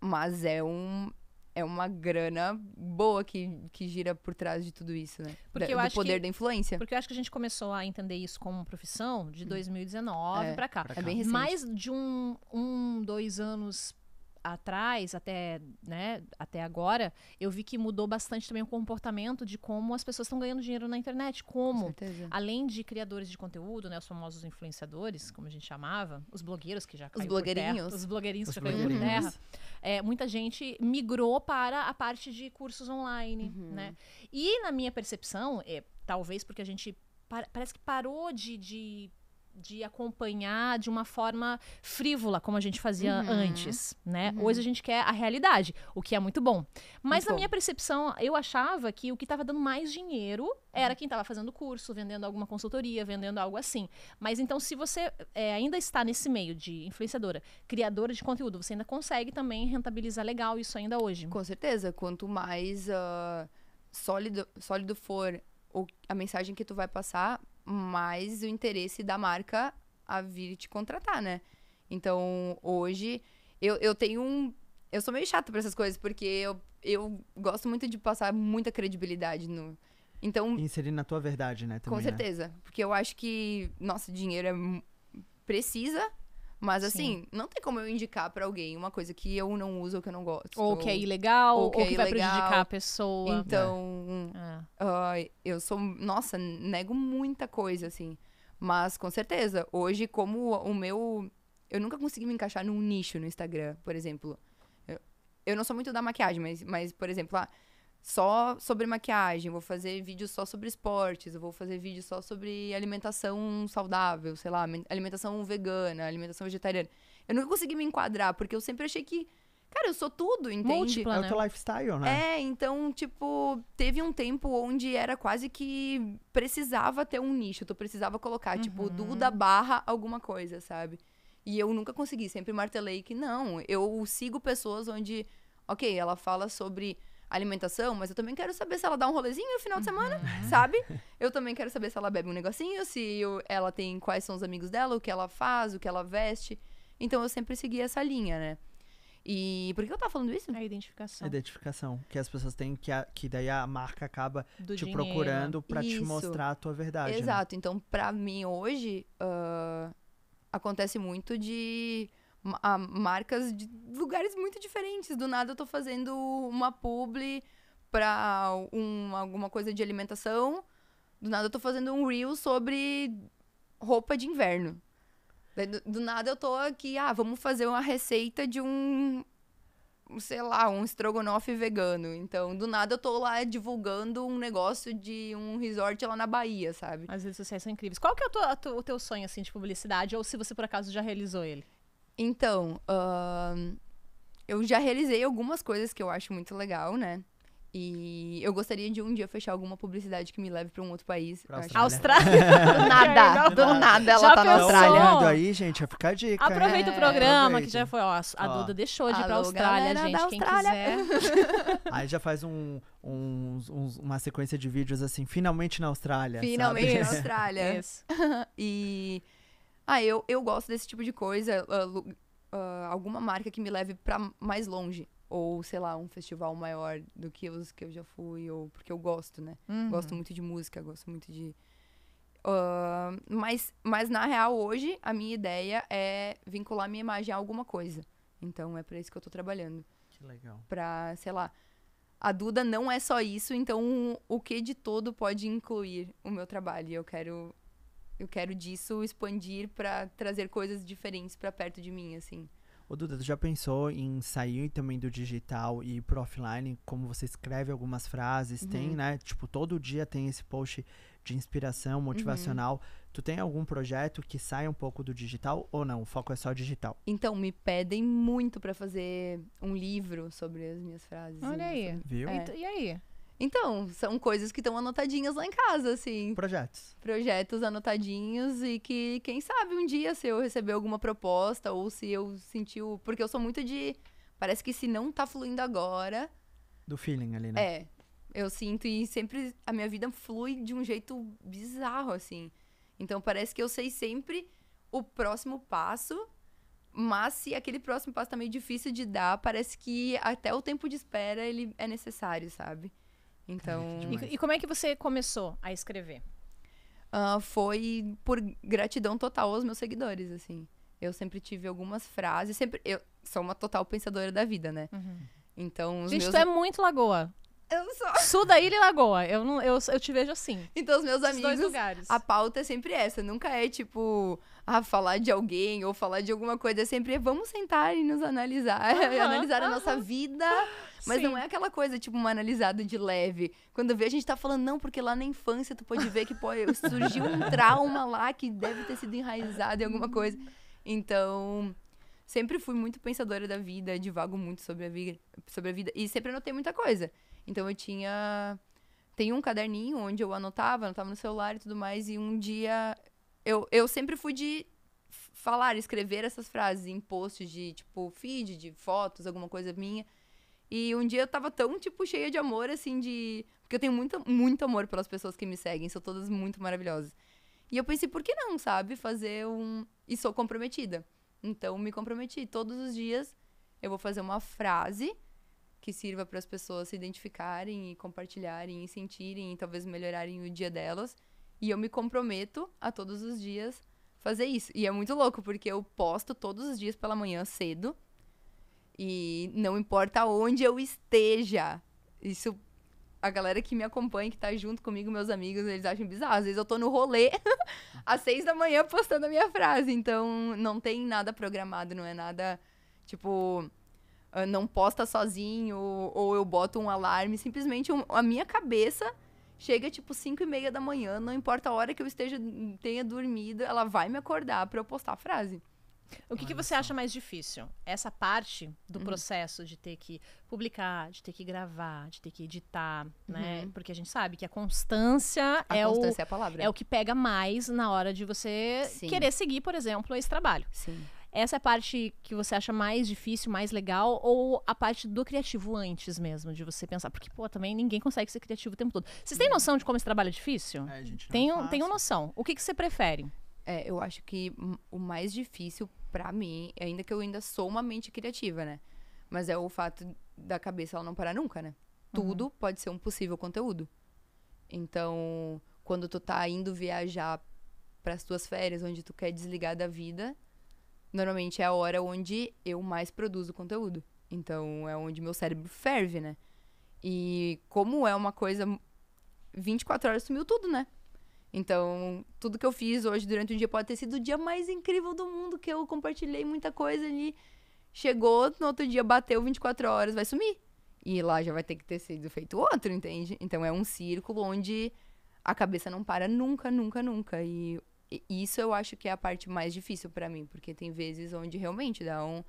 C: Mas é um é uma grana boa que, que gira por trás de tudo isso, né? Porque da, eu acho poder que, da influência. Porque eu acho que a gente começou
A: a entender isso como profissão de 2019 hum. é, pra, cá. cá. É bem recente. Mais de um, um, dois anos atrás, até, né, até agora, eu vi que mudou bastante também o comportamento de como as pessoas estão ganhando dinheiro na internet. Como, Com além de criadores de conteúdo, né, os famosos influenciadores, como a gente chamava, os blogueiros que já caíram. os blogueirinhos. Terra, os blogueirinhos os que já caíram por terra. É, muita gente migrou para a parte de cursos online, uhum. né? E na minha percepção, é, talvez porque a gente par parece que parou de, de de acompanhar de uma forma frívola, como a gente fazia uhum. antes, né? Uhum. Hoje a gente quer a realidade, o que é muito bom. Mas muito na bom. minha percepção, eu achava que o que estava dando mais dinheiro era uhum. quem estava fazendo curso, vendendo alguma consultoria, vendendo algo assim. Mas então, se você é, ainda está nesse meio de influenciadora,
C: criadora de conteúdo, você ainda consegue também rentabilizar legal isso ainda hoje. Com certeza, quanto mais uh, sólido, sólido for o, a mensagem que tu vai passar, mais o interesse da marca a vir te contratar, né? Então, hoje, eu, eu tenho um. Eu sou meio chata pra essas coisas, porque eu, eu gosto muito de passar muita credibilidade no.
B: Então. inserir na tua verdade, né? Também, com né? certeza.
C: Né? Porque eu acho que, nosso dinheiro é, precisa mas assim, Sim. não tem como eu indicar para alguém uma coisa que eu não uso ou que eu não gosto. Ou que é ilegal, ou que, ou que é vai ilegal. prejudicar a pessoa. Então, é. uh, eu sou, nossa, nego muita coisa assim. Mas com certeza, hoje como o meu, eu nunca consegui me encaixar num nicho no Instagram, por exemplo. Eu, eu não sou muito da maquiagem, mas mas por exemplo, ah, só sobre maquiagem, vou fazer vídeos só sobre esportes, eu vou fazer vídeos só sobre alimentação saudável, sei lá, alimentação vegana, alimentação vegetariana. Eu nunca consegui me enquadrar, porque eu sempre achei que, cara, eu sou tudo, entende? Múltipla, né? É o né? teu
B: lifestyle, né? É,
C: então, tipo, teve um tempo onde era quase que precisava ter um nicho, tu precisava colocar, tipo, uhum. tipo, Duda barra alguma coisa, sabe? E eu nunca consegui, sempre martelei que não, eu sigo pessoas onde, ok, ela fala sobre alimentação, mas eu também quero saber se ela dá um rolezinho no final de uhum. semana, uhum. sabe? Eu também quero saber se ela bebe um negocinho, se eu, ela tem quais são os amigos dela, o que ela faz, o que ela veste. Então eu sempre segui essa linha, né? E por que eu tava falando isso? É identificação. A
B: identificação. Que as pessoas têm que, a, que daí a marca acaba Do te dinheiro. procurando para te mostrar a tua verdade. Né? Exato.
C: Né? Então, para mim hoje, uh, acontece muito de marcas de lugares muito diferentes. Do nada eu tô fazendo uma publi pra um, alguma coisa de alimentação. Do nada eu tô fazendo um reel sobre roupa de inverno. Do, do, nada eu tô aqui, ah, vamos fazer uma receita de um, sei lá, um estrogonofe vegano. Então, do nada eu tô lá divulgando um negócio de um resort lá na Bahia, sabe? As redes
A: sociais são incríveis. Qual que é o, teu, o teu sonho, assim, de publicidade? Ou se você, por acaso, já realizou ele?
C: Então, uh, eu já realizei algumas coisas que eu acho muito legal, né? E eu gostaria de um dia fechar alguma publicidade que me leve para um outro país. Pra Austrália. Austrália. *laughs* nada, *laughs* do nada ela já tá pensou? na Austrália. Tá aí,
B: gente, vai ficar a dica. Né? Aproveita é, o programa que já foi, ó, a Duda ó,
A: deixou de ir pra Austrália, gente, Austrália. quem
D: quiser.
B: *laughs* aí já faz um, um, um, uma sequência de vídeos assim, finalmente na Austrália. Finalmente sabe? na Austrália.
C: Isso. e ah, eu, eu gosto desse tipo de coisa, uh, uh, alguma marca que me leve para mais longe. Ou, sei lá, um festival maior do que os que eu já fui, ou porque eu gosto, né? Uhum. Gosto muito de música, gosto muito de. Uh, mas, mas, na real, hoje, a minha ideia é vincular minha imagem a alguma coisa. Então, é para isso que eu tô trabalhando. Que legal. Pra, sei lá, a Duda não é só isso, então o que de todo pode incluir o meu trabalho? Eu quero eu quero disso expandir para trazer coisas diferentes para perto de mim, assim.
B: Ô Duda, tu já pensou em sair também do digital e ir pro offline? Como você escreve algumas frases, uhum. tem, né? Tipo, todo dia tem esse post de inspiração uhum. motivacional. Uhum. Tu tem algum projeto que saia um pouco do digital ou não? O foco é só digital?
C: Então, me pedem muito para fazer um livro sobre as minhas frases. Olha aí. Viu? É. E, e aí? Então, são coisas que estão anotadinhas lá em casa, assim. Projetos. Projetos anotadinhos e que, quem sabe, um dia, se eu receber alguma proposta ou se eu sentir o... Porque eu sou muito de... Parece que se não tá fluindo agora...
B: Do feeling ali, né?
C: É. Eu sinto e sempre a minha vida flui de um jeito bizarro, assim. Então, parece que eu sei sempre o próximo passo mas se aquele próximo passo tá meio difícil de dar, parece que até o tempo de espera ele é necessário, sabe? Então. e, e,
A: como é que você começou a escrever?
C: Uh, foi por gratidão total aos meus seguidores, assim. Eu sempre tive algumas frases, sempre. Eu sou uma total pensadora da vida, né? Uhum. Então, Gente, meus... tu é muito lagoa. Eu não sou. Sul da Ilha e Lagoa. Eu, não, eu, eu te vejo assim. Então, os meus amigos. Dois lugares. A pauta é sempre essa. Nunca é tipo. Ah, falar de alguém ou falar de alguma coisa. É sempre vamos sentar e nos analisar. *laughs* analisar a nossa vida. Mas Sim. não é aquela coisa, tipo, uma analisada de leve. Quando vê, a gente tá falando, não, porque lá na infância tu pode ver que pô, surgiu um trauma lá que deve ter sido enraizado em alguma coisa. Então, sempre fui muito pensadora da vida, divago muito sobre a vida, sobre a vida e sempre anotei muita coisa. Então eu tinha. Tem um caderninho onde eu anotava, anotava no celular e tudo mais, e um dia. Eu, eu sempre fui de falar, escrever essas frases em posts de, tipo, feed, de fotos, alguma coisa minha. E um dia eu tava tão, tipo, cheia de amor, assim, de. Porque eu tenho muito, muito amor pelas pessoas que me seguem, são todas muito maravilhosas. E eu pensei, por que não, sabe? Fazer um. E sou comprometida. Então me comprometi. Todos os dias eu vou fazer uma frase que sirva para as pessoas se identificarem e compartilharem e sentirem e talvez melhorarem o dia delas. E eu me comprometo a todos os dias fazer isso. E é muito louco, porque eu posto todos os dias pela manhã cedo. E não importa onde eu esteja. Isso. A galera que me acompanha, que tá junto comigo, meus amigos, eles acham bizarro. Às vezes eu tô no rolê *laughs* às seis da manhã postando a minha frase. Então, não tem nada programado, não é nada, tipo, ah, não posta sozinho, ou eu boto um alarme. Simplesmente um, a minha cabeça chega tipo 5 e meia da manhã, não importa a hora que eu esteja tenha dormido, ela vai me acordar para eu postar a frase.
A: O que, que você acha mais difícil? Essa parte do uhum. processo de ter que publicar, de ter que gravar, de ter que editar, né? uhum. né? Porque a gente sabe que a constância, a é, constância o, é, é, o, que pega mais na hora de você Sim. querer seguir, por exemplo, esse trabalho. Sim. Essa é a parte que você acha mais difícil, mais legal, ou a parte do criativo antes mesmo, de você pensar? Porque, pô, também ninguém consegue ser criativo o tempo todo. Vocês têm hum. noção de como esse trabalho é difícil? É, gente tenho, é tenho noção. O que,
C: que você prefere? É, eu acho que o mais difícil para mim, ainda que eu ainda sou uma mente criativa, né? Mas é o fato da cabeça ela não parar nunca, né? Uhum. Tudo pode ser um possível conteúdo. Então, quando tu tá indo viajar para as tuas férias, onde tu quer desligar da vida, normalmente é a hora onde eu mais produzo conteúdo. Então é onde meu cérebro ferve, né? E como é uma coisa 24 horas sumiu tudo, né? Então, tudo que eu fiz hoje durante o dia pode ter sido o dia mais incrível do mundo, que eu compartilhei muita coisa ali. Chegou, no outro dia bateu 24 horas, vai sumir. E lá já vai ter que ter sido feito outro, entende? Então é um círculo onde a cabeça não para nunca, nunca, nunca. E isso eu acho que é a parte mais difícil para mim, porque tem vezes onde realmente dá um,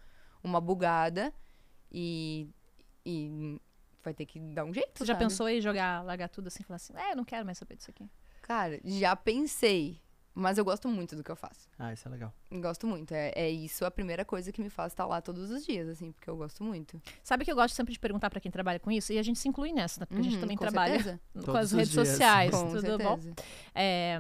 C: uma bugada e, e vai ter que dar um jeito. Você já sabe? pensou em jogar, largar tudo assim, falar assim, é, eu não quero mais saber disso aqui? Cara, já pensei, mas eu gosto muito do que eu faço. Ah, isso é legal. Gosto muito. É, é isso a primeira coisa que me faz estar lá todos os dias, assim, porque eu gosto muito. Sabe que eu gosto sempre de perguntar para quem trabalha com isso? E a gente se inclui nessa,
A: né? Porque uhum, a gente uhum, também trabalha certeza. com todos as redes dias. sociais. Com tudo certeza. bom? É,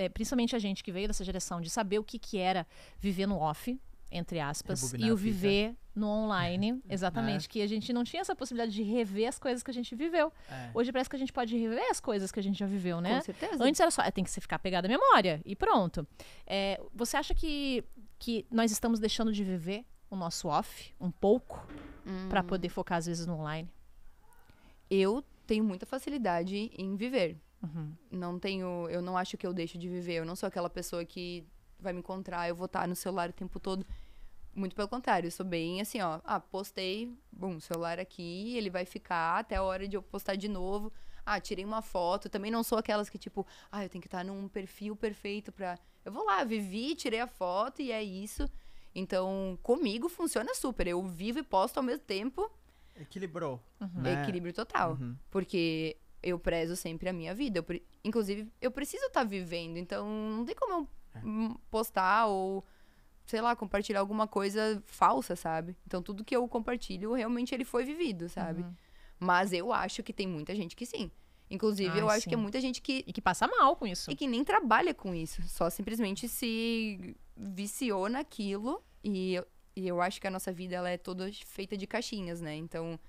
A: é, principalmente a gente que veio dessa geração, de saber o que, que era viver no off, entre aspas, e o viver no online, *laughs* né? exatamente, é. que a gente não tinha essa possibilidade de rever as coisas que a gente viveu. É. Hoje parece que a gente pode rever as coisas que a gente já viveu, né? Com certeza. Antes era só, ah, tem que ficar pegado à memória e pronto. É, você acha que, que nós estamos deixando de viver
C: o nosso off um pouco
D: hum. para poder
C: focar às vezes no online? Eu tenho muita facilidade em viver. Uhum. Não tenho. Eu não acho que eu deixo de viver. Eu não sou aquela pessoa que vai me encontrar, eu vou estar no celular o tempo todo. Muito pelo contrário, eu sou bem assim, ó. Ah, postei, bom, celular aqui, ele vai ficar até a hora de eu postar de novo. Ah, tirei uma foto. Também não sou aquelas que, tipo, ah, eu tenho que estar num perfil perfeito pra. Eu vou lá, vivi, tirei a foto e é isso. Então, comigo funciona super. Eu vivo e posto ao mesmo tempo.
B: Equilibrou. Uhum. Né? Equilíbrio
C: total. Uhum. Porque eu prezo sempre a minha vida. Eu pre... Inclusive, eu preciso estar tá vivendo, então não tem como eu é. postar ou, sei lá, compartilhar alguma coisa falsa, sabe? Então tudo que eu compartilho, realmente ele foi vivido, sabe? Uhum. Mas eu acho que tem muita gente que sim. Inclusive, ah, eu sim. acho que é muita gente que. E que passa mal com isso. E que nem trabalha com isso. Só simplesmente se viciou naquilo. E eu, e eu acho que a nossa vida ela é toda feita de caixinhas, né? Então,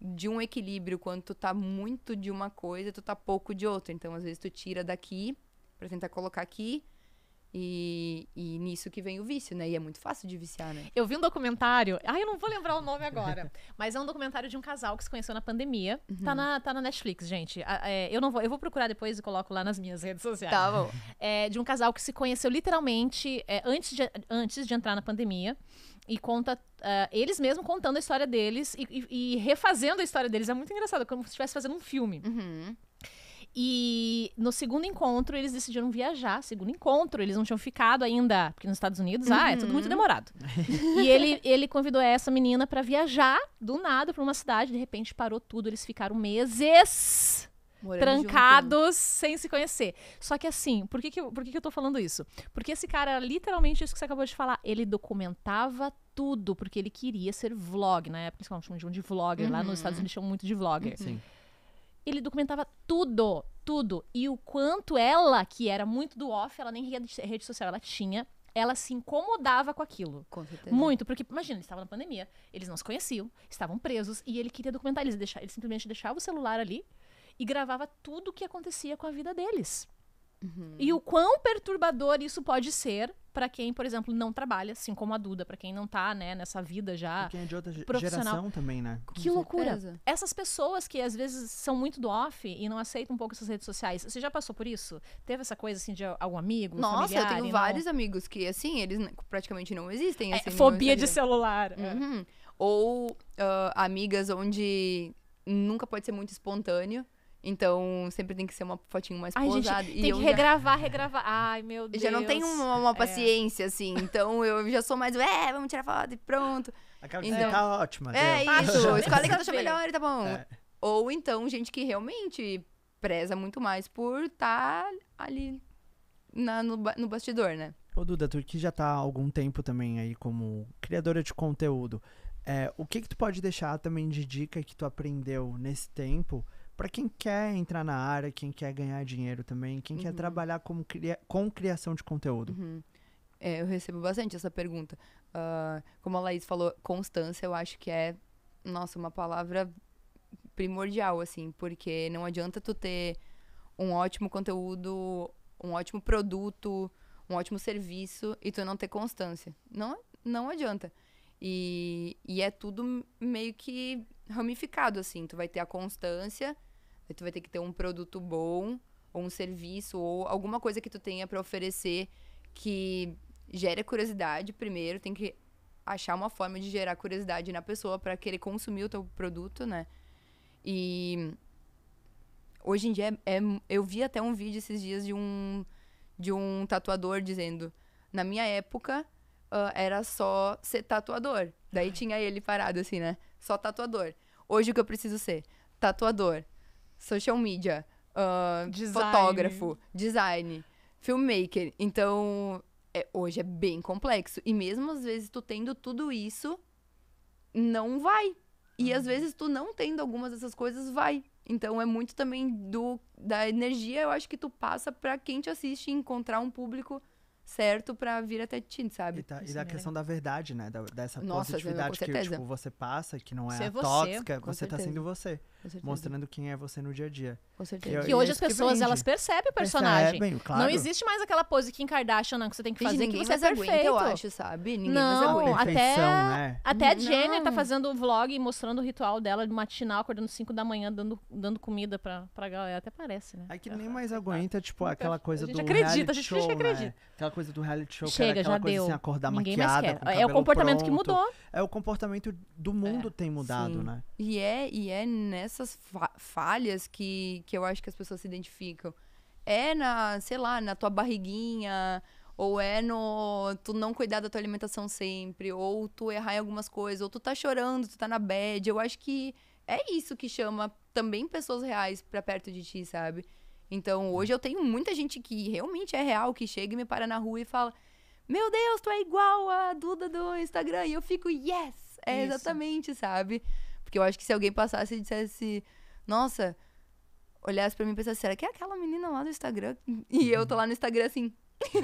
C: de um equilíbrio, quando tu tá muito de uma coisa, tu tá pouco de outra. Então, às vezes, tu tira daqui para tentar colocar aqui. E, e, nisso que vem o vício, né? E é muito fácil de viciar, né?
A: Eu vi um documentário, Ai, eu não vou lembrar o nome agora, *laughs* mas é um documentário de um casal que se conheceu na pandemia. Uhum. Tá, na, tá na Netflix, gente. É, eu não vou, eu vou procurar depois e coloco lá nas minhas redes sociais. Tá bom. É, de um casal que se conheceu literalmente é, antes, de, antes de entrar na pandemia e conta Uh, eles mesmos contando a história deles e, e, e, refazendo a história deles. É muito engraçado, como se estivesse fazendo um filme. Uhum. E no segundo encontro, eles decidiram viajar. Segundo encontro, eles não tinham ficado ainda, porque nos Estados Unidos, uhum. ah, é tudo muito uhum. demorado. e ele, ele convidou essa menina para viajar do nada para uma cidade, de repente parou tudo, eles ficaram meses.
B: Morando trancados
A: junto. sem se conhecer. Só que assim, por que, que, por que, que eu tô falando isso? Porque esse cara, literalmente, isso que você acabou de falar, ele documentava tudo, porque ele queria ser vlog. Na época eles chamam de vlogger. Uhum. Lá nos Estados uhum. Unidos chamam muito de vlogger. Sim. Ele documentava tudo, tudo. E o quanto ela, que era muito do off, ela nem rede, rede social ela tinha, ela se incomodava com aquilo. Com certeza. Muito, porque, imagina, eles estavam na pandemia, eles não se conheciam, estavam presos, e ele queria documentar, eles ele simplesmente deixava o celular ali e gravava tudo o que acontecia com a vida deles. Uhum. E o quão perturbador isso pode ser para quem, por exemplo, não trabalha, assim como a Duda, para quem não tá, né, nessa vida já. E quem é de outra geração
B: também, né? Com que
A: certeza. loucura. Essas pessoas que às vezes são muito do off e não aceitam um pouco essas redes sociais. Você já passou por isso? Teve essa coisa assim de
C: algum amigo? Nossa, familiar, eu tenho vários não... amigos que, assim, eles praticamente não existem. É, assim, é, fobia de celular. É. Uhum. Ou uh, amigas onde nunca pode ser muito espontâneo. Então, sempre tem que ser uma fotinho mais Ai, pousada. Gente, tem que regravar,
A: já... *laughs* regravar. Ai, meu Deus. Já não tenho uma, uma é.
C: paciência, é. assim. Então, eu já sou mais, é, vamos tirar foto e pronto. Aquela então, que tá ótima. É isso. *laughs* Escolhe que eu achou melhor e tá bom. É. Ou então, gente que realmente preza muito mais por estar tá ali na, no, no bastidor, né?
B: Ô, Duda, tu que já tá há algum tempo também aí como criadora de conteúdo, é, o que que tu pode deixar também de dica que tu aprendeu nesse tempo para quem quer entrar na área, quem quer ganhar dinheiro também, quem uhum. quer trabalhar com, cria com criação de conteúdo? Uhum.
C: É, eu recebo bastante essa pergunta. Uh, como a Laís falou, constância eu acho que é, nossa, uma palavra primordial, assim, porque não adianta tu ter um ótimo conteúdo, um ótimo produto, um ótimo serviço e tu não ter constância. Não, não adianta. E, e é tudo meio que ramificado, assim. Tu vai ter a constância Tu vai ter que ter um produto bom, ou um serviço, ou alguma coisa que tu tenha para oferecer que gere curiosidade primeiro, tem que achar uma forma de gerar curiosidade na pessoa para querer consumir o teu produto, né? E hoje em dia é, é, eu vi até um vídeo esses dias de um de um tatuador dizendo, na minha época uh, era só ser tatuador. Daí tinha ele parado assim, né? Só tatuador. Hoje o que eu preciso ser? Tatuador social media, uh, design. fotógrafo, design, filmmaker. Então, é, hoje é bem complexo. E mesmo às vezes tu tendo tudo isso, não vai. E às uhum. vezes tu não tendo algumas dessas coisas, vai. Então é muito também do da energia, eu acho que tu passa para quem te assiste encontrar um público certo para vir até ti, sabe? E, tá, e da é questão
B: da verdade, né? Da, dessa Nossa, positividade que tipo, você passa, que não é tóxica, você, você tá sendo você mostrando quem é você no dia a dia. Com certeza. É que hoje as pessoas, elas percebem o personagem. Percebem, claro. Não existe
A: mais aquela pose Kim Kardashian, não, que você tem que fazer Gente, que você é perfeito. Aguenta, eu acho, sabe? Ninguém não,
C: até,
B: né? até a Jenner
A: tá fazendo vlog mostrando o ritual dela de matinal, acordando 5 da manhã, dando, dando comida pra, pra galera. Até parece, né? Aí que nem
B: mais aguenta, tipo, aquela coisa do acredita, reality show, a né? gente acredita. Né? Aquela coisa do reality show, Chega, que era já coisa deu. assim, acordar Ninguém maquiada, mais quer. Com é, é o comportamento pronto. que mudou. É o comportamento do mundo é, tem mudado, sim. né?
C: E é, e é nessas falhas que, que eu acho que as pessoas se identificam. É na, sei lá, na tua barriguinha, ou é no tu não cuidar da tua alimentação sempre, ou tu errar em algumas coisas, ou tu tá chorando, tu tá na bad. Eu acho que é isso que chama também pessoas reais para perto de ti, sabe? Então, hoje eu tenho muita gente que realmente é real, que chega e me para na rua e fala: "Meu Deus, tu é igual a Duda do Instagram". E eu fico: "Yes". É isso. exatamente, sabe? Porque eu acho que se alguém passasse e dissesse: "Nossa, olhasse para mim e pensasse, será que é aquela menina lá do Instagram? E eu tô lá no Instagram assim. *laughs*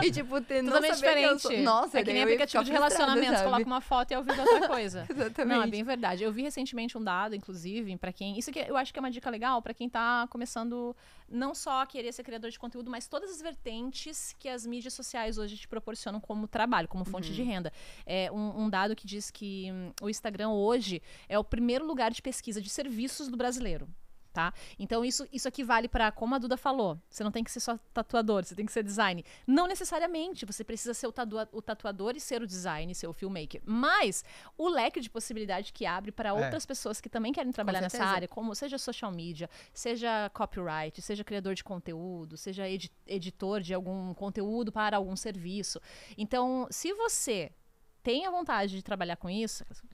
C: e tipo, tendo Totalmente diferente. Nossa, é que nem aplicativo de relacionamento. Coloca uma foto e é outra coisa. *laughs*
A: Exatamente. Não, é bem verdade. Eu vi recentemente um dado, inclusive, para quem. Isso que eu acho que é uma dica legal para quem tá começando não só a querer ser criador de conteúdo, mas todas as vertentes que as mídias sociais hoje te proporcionam como trabalho, como fonte uhum. de renda. É um, um, dado que diz que hum, o Instagram hoje é o primeiro lugar de pesquisa de serviços do brasileiro tá? Então isso, isso aqui vale para como a Duda falou, você não tem que ser só tatuador, você tem que ser design. Não necessariamente, você precisa ser o, tatua o tatuador e ser o design, ser o filmmaker. Mas o leque de possibilidade que abre para é. outras pessoas que também querem trabalhar nessa área, como seja social media, seja copyright, seja criador de conteúdo, seja edi editor de algum conteúdo para algum serviço. Então, se você tem a vontade de trabalhar com isso, se você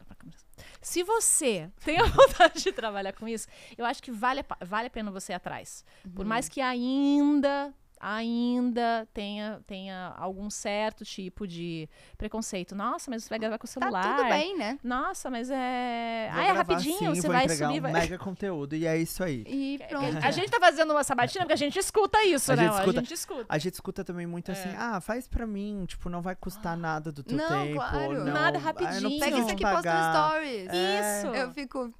A: tem a *laughs* vontade de trabalhar com isso, eu acho que vale a, vale a pena você ir atrás. Por uhum. mais que ainda ainda tenha, tenha algum certo tipo de preconceito. Nossa, mas você vai gravar com o celular. Tá tudo bem, né? Nossa, mas é. ah, é rapidinho, assim, você vai subir. Um vai... mega
B: conteúdo e é isso aí.
A: E *laughs* pronto. a gente tá fazendo uma sabatina porque a gente escuta isso, a né? Gente escuta, a gente escuta. A
B: gente escuta também muito é. assim, ah, faz pra mim, tipo, não vai custar ah. nada do teu não, tempo. Claro. Não, claro. Nada rapidinho. Ah, Pega isso aqui e posta no stories.
C: Isso. Eu fico,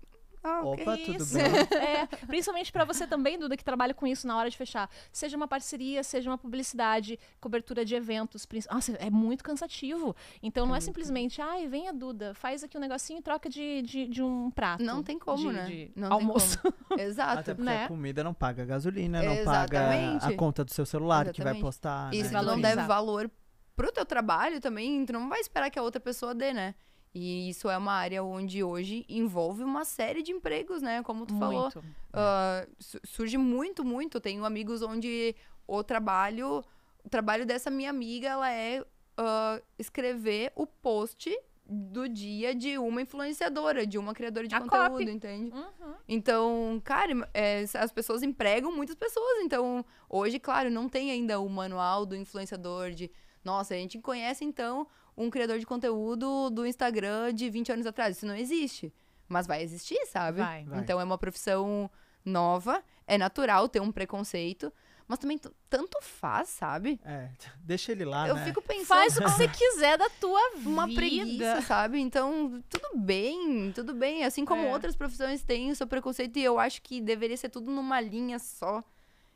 C: Oh, Opa, tudo isso. bem? *laughs*
A: É, principalmente para você também, Duda, que trabalha com isso na hora de fechar. Seja uma parceria, seja uma publicidade, cobertura de eventos. Nossa, é muito cansativo. Então não é, é simplesmente, ai, venha Duda, faz aqui um negocinho e troca de, de, de um prato. Não tem como, de, né? De não almoço.
C: Como. *laughs* Exato. Até porque né? a
B: comida não paga a gasolina, não Exatamente. paga a conta do seu celular Exatamente. que vai postar. Né? isso né? não deve
C: valor pro teu trabalho também, tu então não vai esperar que a outra pessoa dê, né? E isso é uma área onde hoje envolve uma série de empregos, né? Como tu muito. falou. Ah, uh, surge muito, muito. Tenho amigos onde o trabalho, o trabalho dessa minha amiga, ela é uh, escrever o post do dia de uma influenciadora, de uma criadora de a conteúdo, copy. entende? Uhum. Então, cara, é, as pessoas empregam muitas pessoas. Então, hoje, claro, não tem ainda o manual do influenciador de, nossa, a gente conhece então um criador de conteúdo do Instagram de 20 anos atrás. Isso não existe. Mas vai existir, sabe? Vai, Então é uma profissão nova, é natural ter um preconceito. Mas também tanto faz, sabe?
B: É, *laughs* deixa ele lá. Eu né? fico pensando.
C: Faz o que você *laughs* quiser da tua vida. Uma preguiça, sabe? Então, tudo bem, tudo bem. Assim como é. outras profissões têm o seu preconceito, e eu acho que deveria ser tudo numa linha só.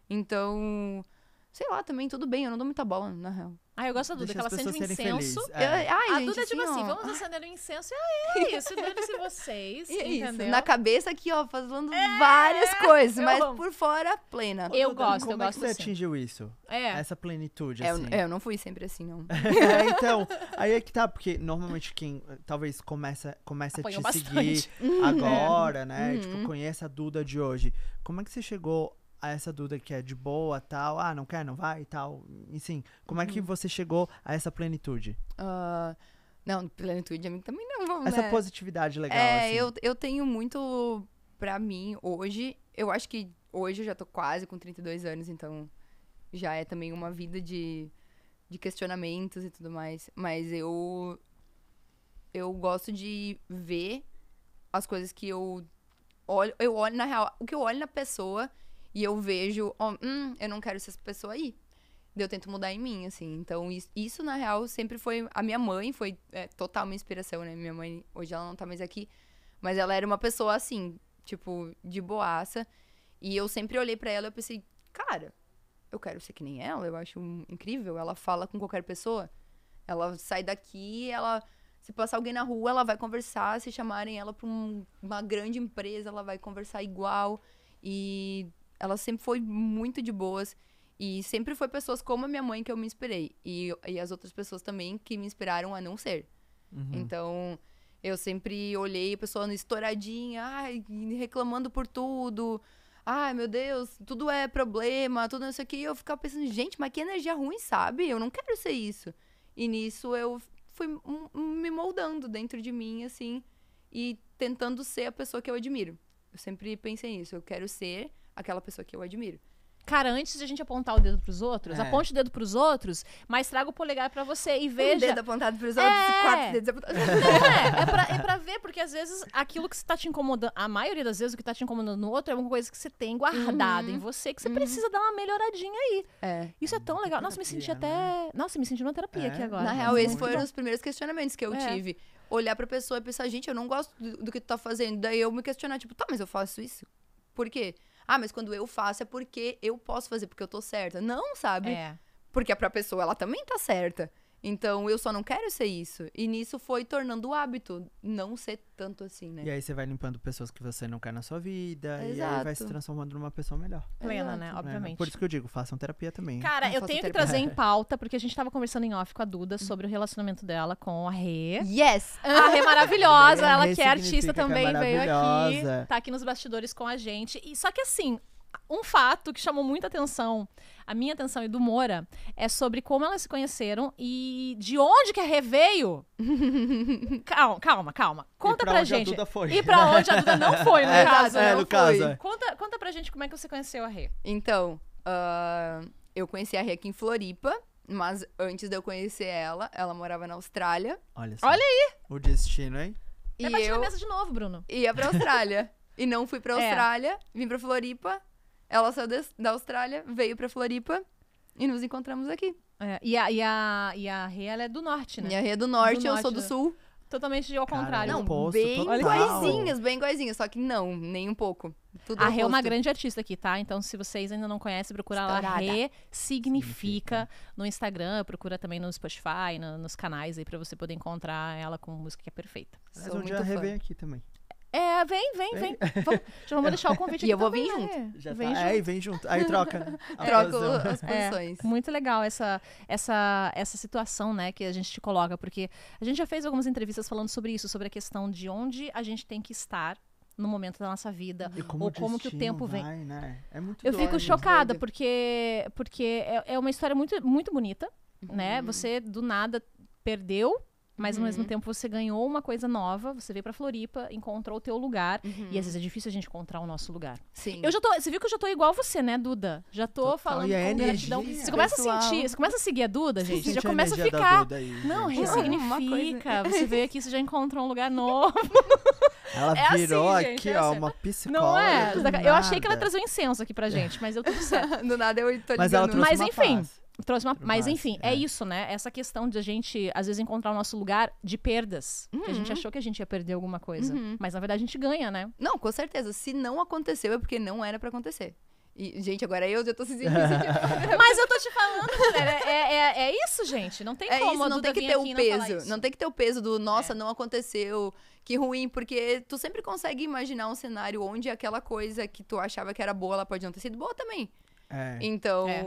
C: Então, sei lá, também tudo bem. Eu não dou muita bola, na real. Ah, eu gosto
A: da Duda, que ela acende um incenso. é. ai, a gente, Duda é tipo assim, assim ó, vamos acender um incenso e é isso, dane-se vocês. E *laughs* é entendeu? Isso, na
C: cabeça aqui, ó, falando é, várias coisas, mas amo. por fora, plena. Eu Duda, gosto, eu gosto. Como é que você assim. atingiu
B: isso? É. Essa plenitude, é, assim. Eu, é, eu não fui sempre assim, não. *laughs* é, então, aí é que tá, porque normalmente quem talvez começa, começa a te bastante. seguir *laughs* uhum. agora, né? Uhum. Tipo, conhece a Duda de hoje. Como é que você chegou a essa Duda que é de boa, tal, ah, não quer, não vai e tal. Enfim, como uhum. é que uhum. você chegou a essa plenitude?
C: Uh, não, plenitude a mim também não. Essa né?
B: positividade legal. É,
C: assim. eu, eu tenho muito pra mim hoje. Eu acho que hoje eu já tô quase com 32 anos, então já é também uma vida de, de questionamentos e tudo mais. Mas eu. Eu gosto de ver as coisas que eu olho. Eu olho, na real, o que eu olho na pessoa e eu vejo, oh, hum, eu não quero ser essa pessoa aí. Eu tento mudar em mim, assim. Então, isso, na real, sempre foi. A minha mãe foi é, total minha inspiração, né? Minha mãe, hoje ela não tá mais aqui, mas ela era uma pessoa assim, tipo, de boaça. E eu sempre olhei para ela e pensei, cara, eu quero ser que nem ela, eu acho incrível. Ela fala com qualquer pessoa. Ela sai daqui, ela. Se passar alguém na rua, ela vai conversar. Se chamarem ela pra um, uma grande empresa, ela vai conversar igual. E ela sempre foi muito de boas. E sempre foi pessoas como a minha mãe que eu me inspirei. E, e as outras pessoas também que me inspiraram a não ser. Uhum. Então, eu sempre olhei a pessoa estouradinha, ai, reclamando por tudo. Ai, meu Deus, tudo é problema, tudo isso aqui. Eu ficava pensando, gente, mas que energia ruim, sabe? Eu não quero ser isso. E nisso eu fui me moldando dentro de mim, assim, e tentando ser a pessoa que eu admiro. Eu sempre pensei nisso. Eu quero ser aquela pessoa que eu admiro.
A: Cara, antes de a gente apontar o dedo pros outros, é. aponte o dedo pros outros, mas traga o polegar para você e veja. Um dedo apontado pros outros é. quatro dedos apontados.
D: É, é pra, é pra
A: ver, porque às vezes aquilo que está te incomodando, a maioria das vezes o que está te incomodando no outro é uma coisa que você tem guardada uhum. em você, que você uhum. precisa dar uma melhoradinha aí. É. Isso é tão legal.
C: Nossa, me senti até. Né? Nossa, me senti numa terapia é. aqui agora. Na real, esses foram os primeiros questionamentos que eu é. tive. Olhar pra pessoa e pensar, gente, eu não gosto do, do que tu tá fazendo. Daí eu me questionar, tipo, tá, mas eu faço isso? Por quê? ah, mas quando eu faço é porque eu posso fazer, porque eu tô certa. Não, sabe? É. Porque a é própria pessoa, ela também tá certa. Então eu só não quero ser isso. E nisso foi tornando o hábito não ser tanto assim, né? E
B: aí você vai limpando pessoas que você não quer na sua vida. Exato. E aí vai se transformando numa pessoa melhor. Plena, né? Exato. né? Obviamente. Por isso que eu digo, façam terapia também. Cara, eu tenho terapia. que trazer em *laughs*
A: pauta, porque a gente tava conversando em off com a Duda uhum. sobre o relacionamento dela com a Rê. Yes! A Rê *laughs* maravilhosa, ela é que é artista também, que é veio aqui. Tá aqui nos bastidores com a gente. E só que assim, um fato que chamou muita atenção, a minha atenção e do Moura, é sobre como elas se conheceram e de onde que a Rê veio. *laughs*
C: calma, calma, calma.
A: Conta e pra, gente. A Duda foi. E
B: pra onde a Duda não foi, no *laughs* é, caso. É, né? no caso.
C: É.
A: Conta, conta pra gente como é que você conheceu a Rê.
C: Então, uh, eu conheci a Rê aqui em Floripa. Mas antes de eu conhecer ela, ela morava na Austrália. Olha só. Olha aí!
B: O destino, hein? E eu...
C: bati na mesa de novo, Bruno. Ia pra Austrália. e não fui pra é. Austrália, é. vim pra Floripa, ela saiu de, da Austrália, veio pra Floripa e nos encontramos aqui. É, e, a, e, a, e a Rê, ela é do norte, né? E a Rê é do norte, do eu norte, sou do sul. Totalmente ao Cara, contrário. Não, oposto, bem iguaizinhas, bem iguaizinhas. Só que não, nem um pouco.
A: Tudo a Rê é uma grande artista aqui, tá? Então, se vocês ainda não conhecem, procura lá. Rê significa, no Instagram, procura também no Spotify, no, nos canais aí pra você poder encontrar ela com música que é perfeita. Mas onde um dia a Rê vem aqui também. É, vem, vem, vem. Vamos, já vamos deixar o convite E eu vou vir então, junto. Tá. Aí Já vem tá. junto. É, vem junto. Aí troca. *laughs* troca as posições. É, é, muito legal essa, essa, essa situação, né, que a gente te coloca, porque a gente já fez algumas entrevistas falando sobre isso, sobre a questão de onde a gente tem que estar no momento da nossa vida como ou como que o tempo vem. Vai,
B: né? é eu fico chocada
A: porque porque é, é, uma história muito muito bonita, uhum. né? Você do nada perdeu mas uhum. ao mesmo uhum. tempo você ganhou uma coisa nova, você veio pra Floripa, encontrou o teu lugar, uhum. e às vezes é difícil a gente encontrar o nosso lugar. Sim. Eu já tô, você viu que eu já tô igual você, né, Duda? Já tô Total, falando e a energia, gratidão. Você começa a sentir, você começa a seguir a Duda, gente, você já começa a, a ficar. Aí, não, gente. *laughs* Você veio aqui, você já encontrou um lugar novo.
B: Ela *laughs* é assim, virou assim, gente, aqui, é ó, assim. uma psicóloga. Não é? Eu achei que ela trazia
A: um incenso aqui pra gente, mas eu tô certo. *laughs* do nada eu tô ligando. ela trouxe mas enfim. Paz. Trouxe uma... Mas enfim, é. é. isso, né? Essa questão de a gente, às vezes, encontrar o nosso lugar de perdas.
C: Uhum. Que a gente uhum. achou que a gente ia perder alguma coisa. Uhum. Mas na verdade a gente ganha, né? Não, com certeza. Se não aconteceu, é porque não era para acontecer. E, gente, agora eu já tô se sentindo. Assim, tipo, *laughs* mas eu tô te falando, mulher. É, é, é isso, gente. Não tem é como. Isso, não tem que ter o peso. Não, não, tem que ter o peso do nossa, é. não aconteceu. Que ruim, porque tu sempre consegue imaginar um cenário onde aquela coisa que tu achava que era boa, ela pode não ter sido boa também. É. Então, é.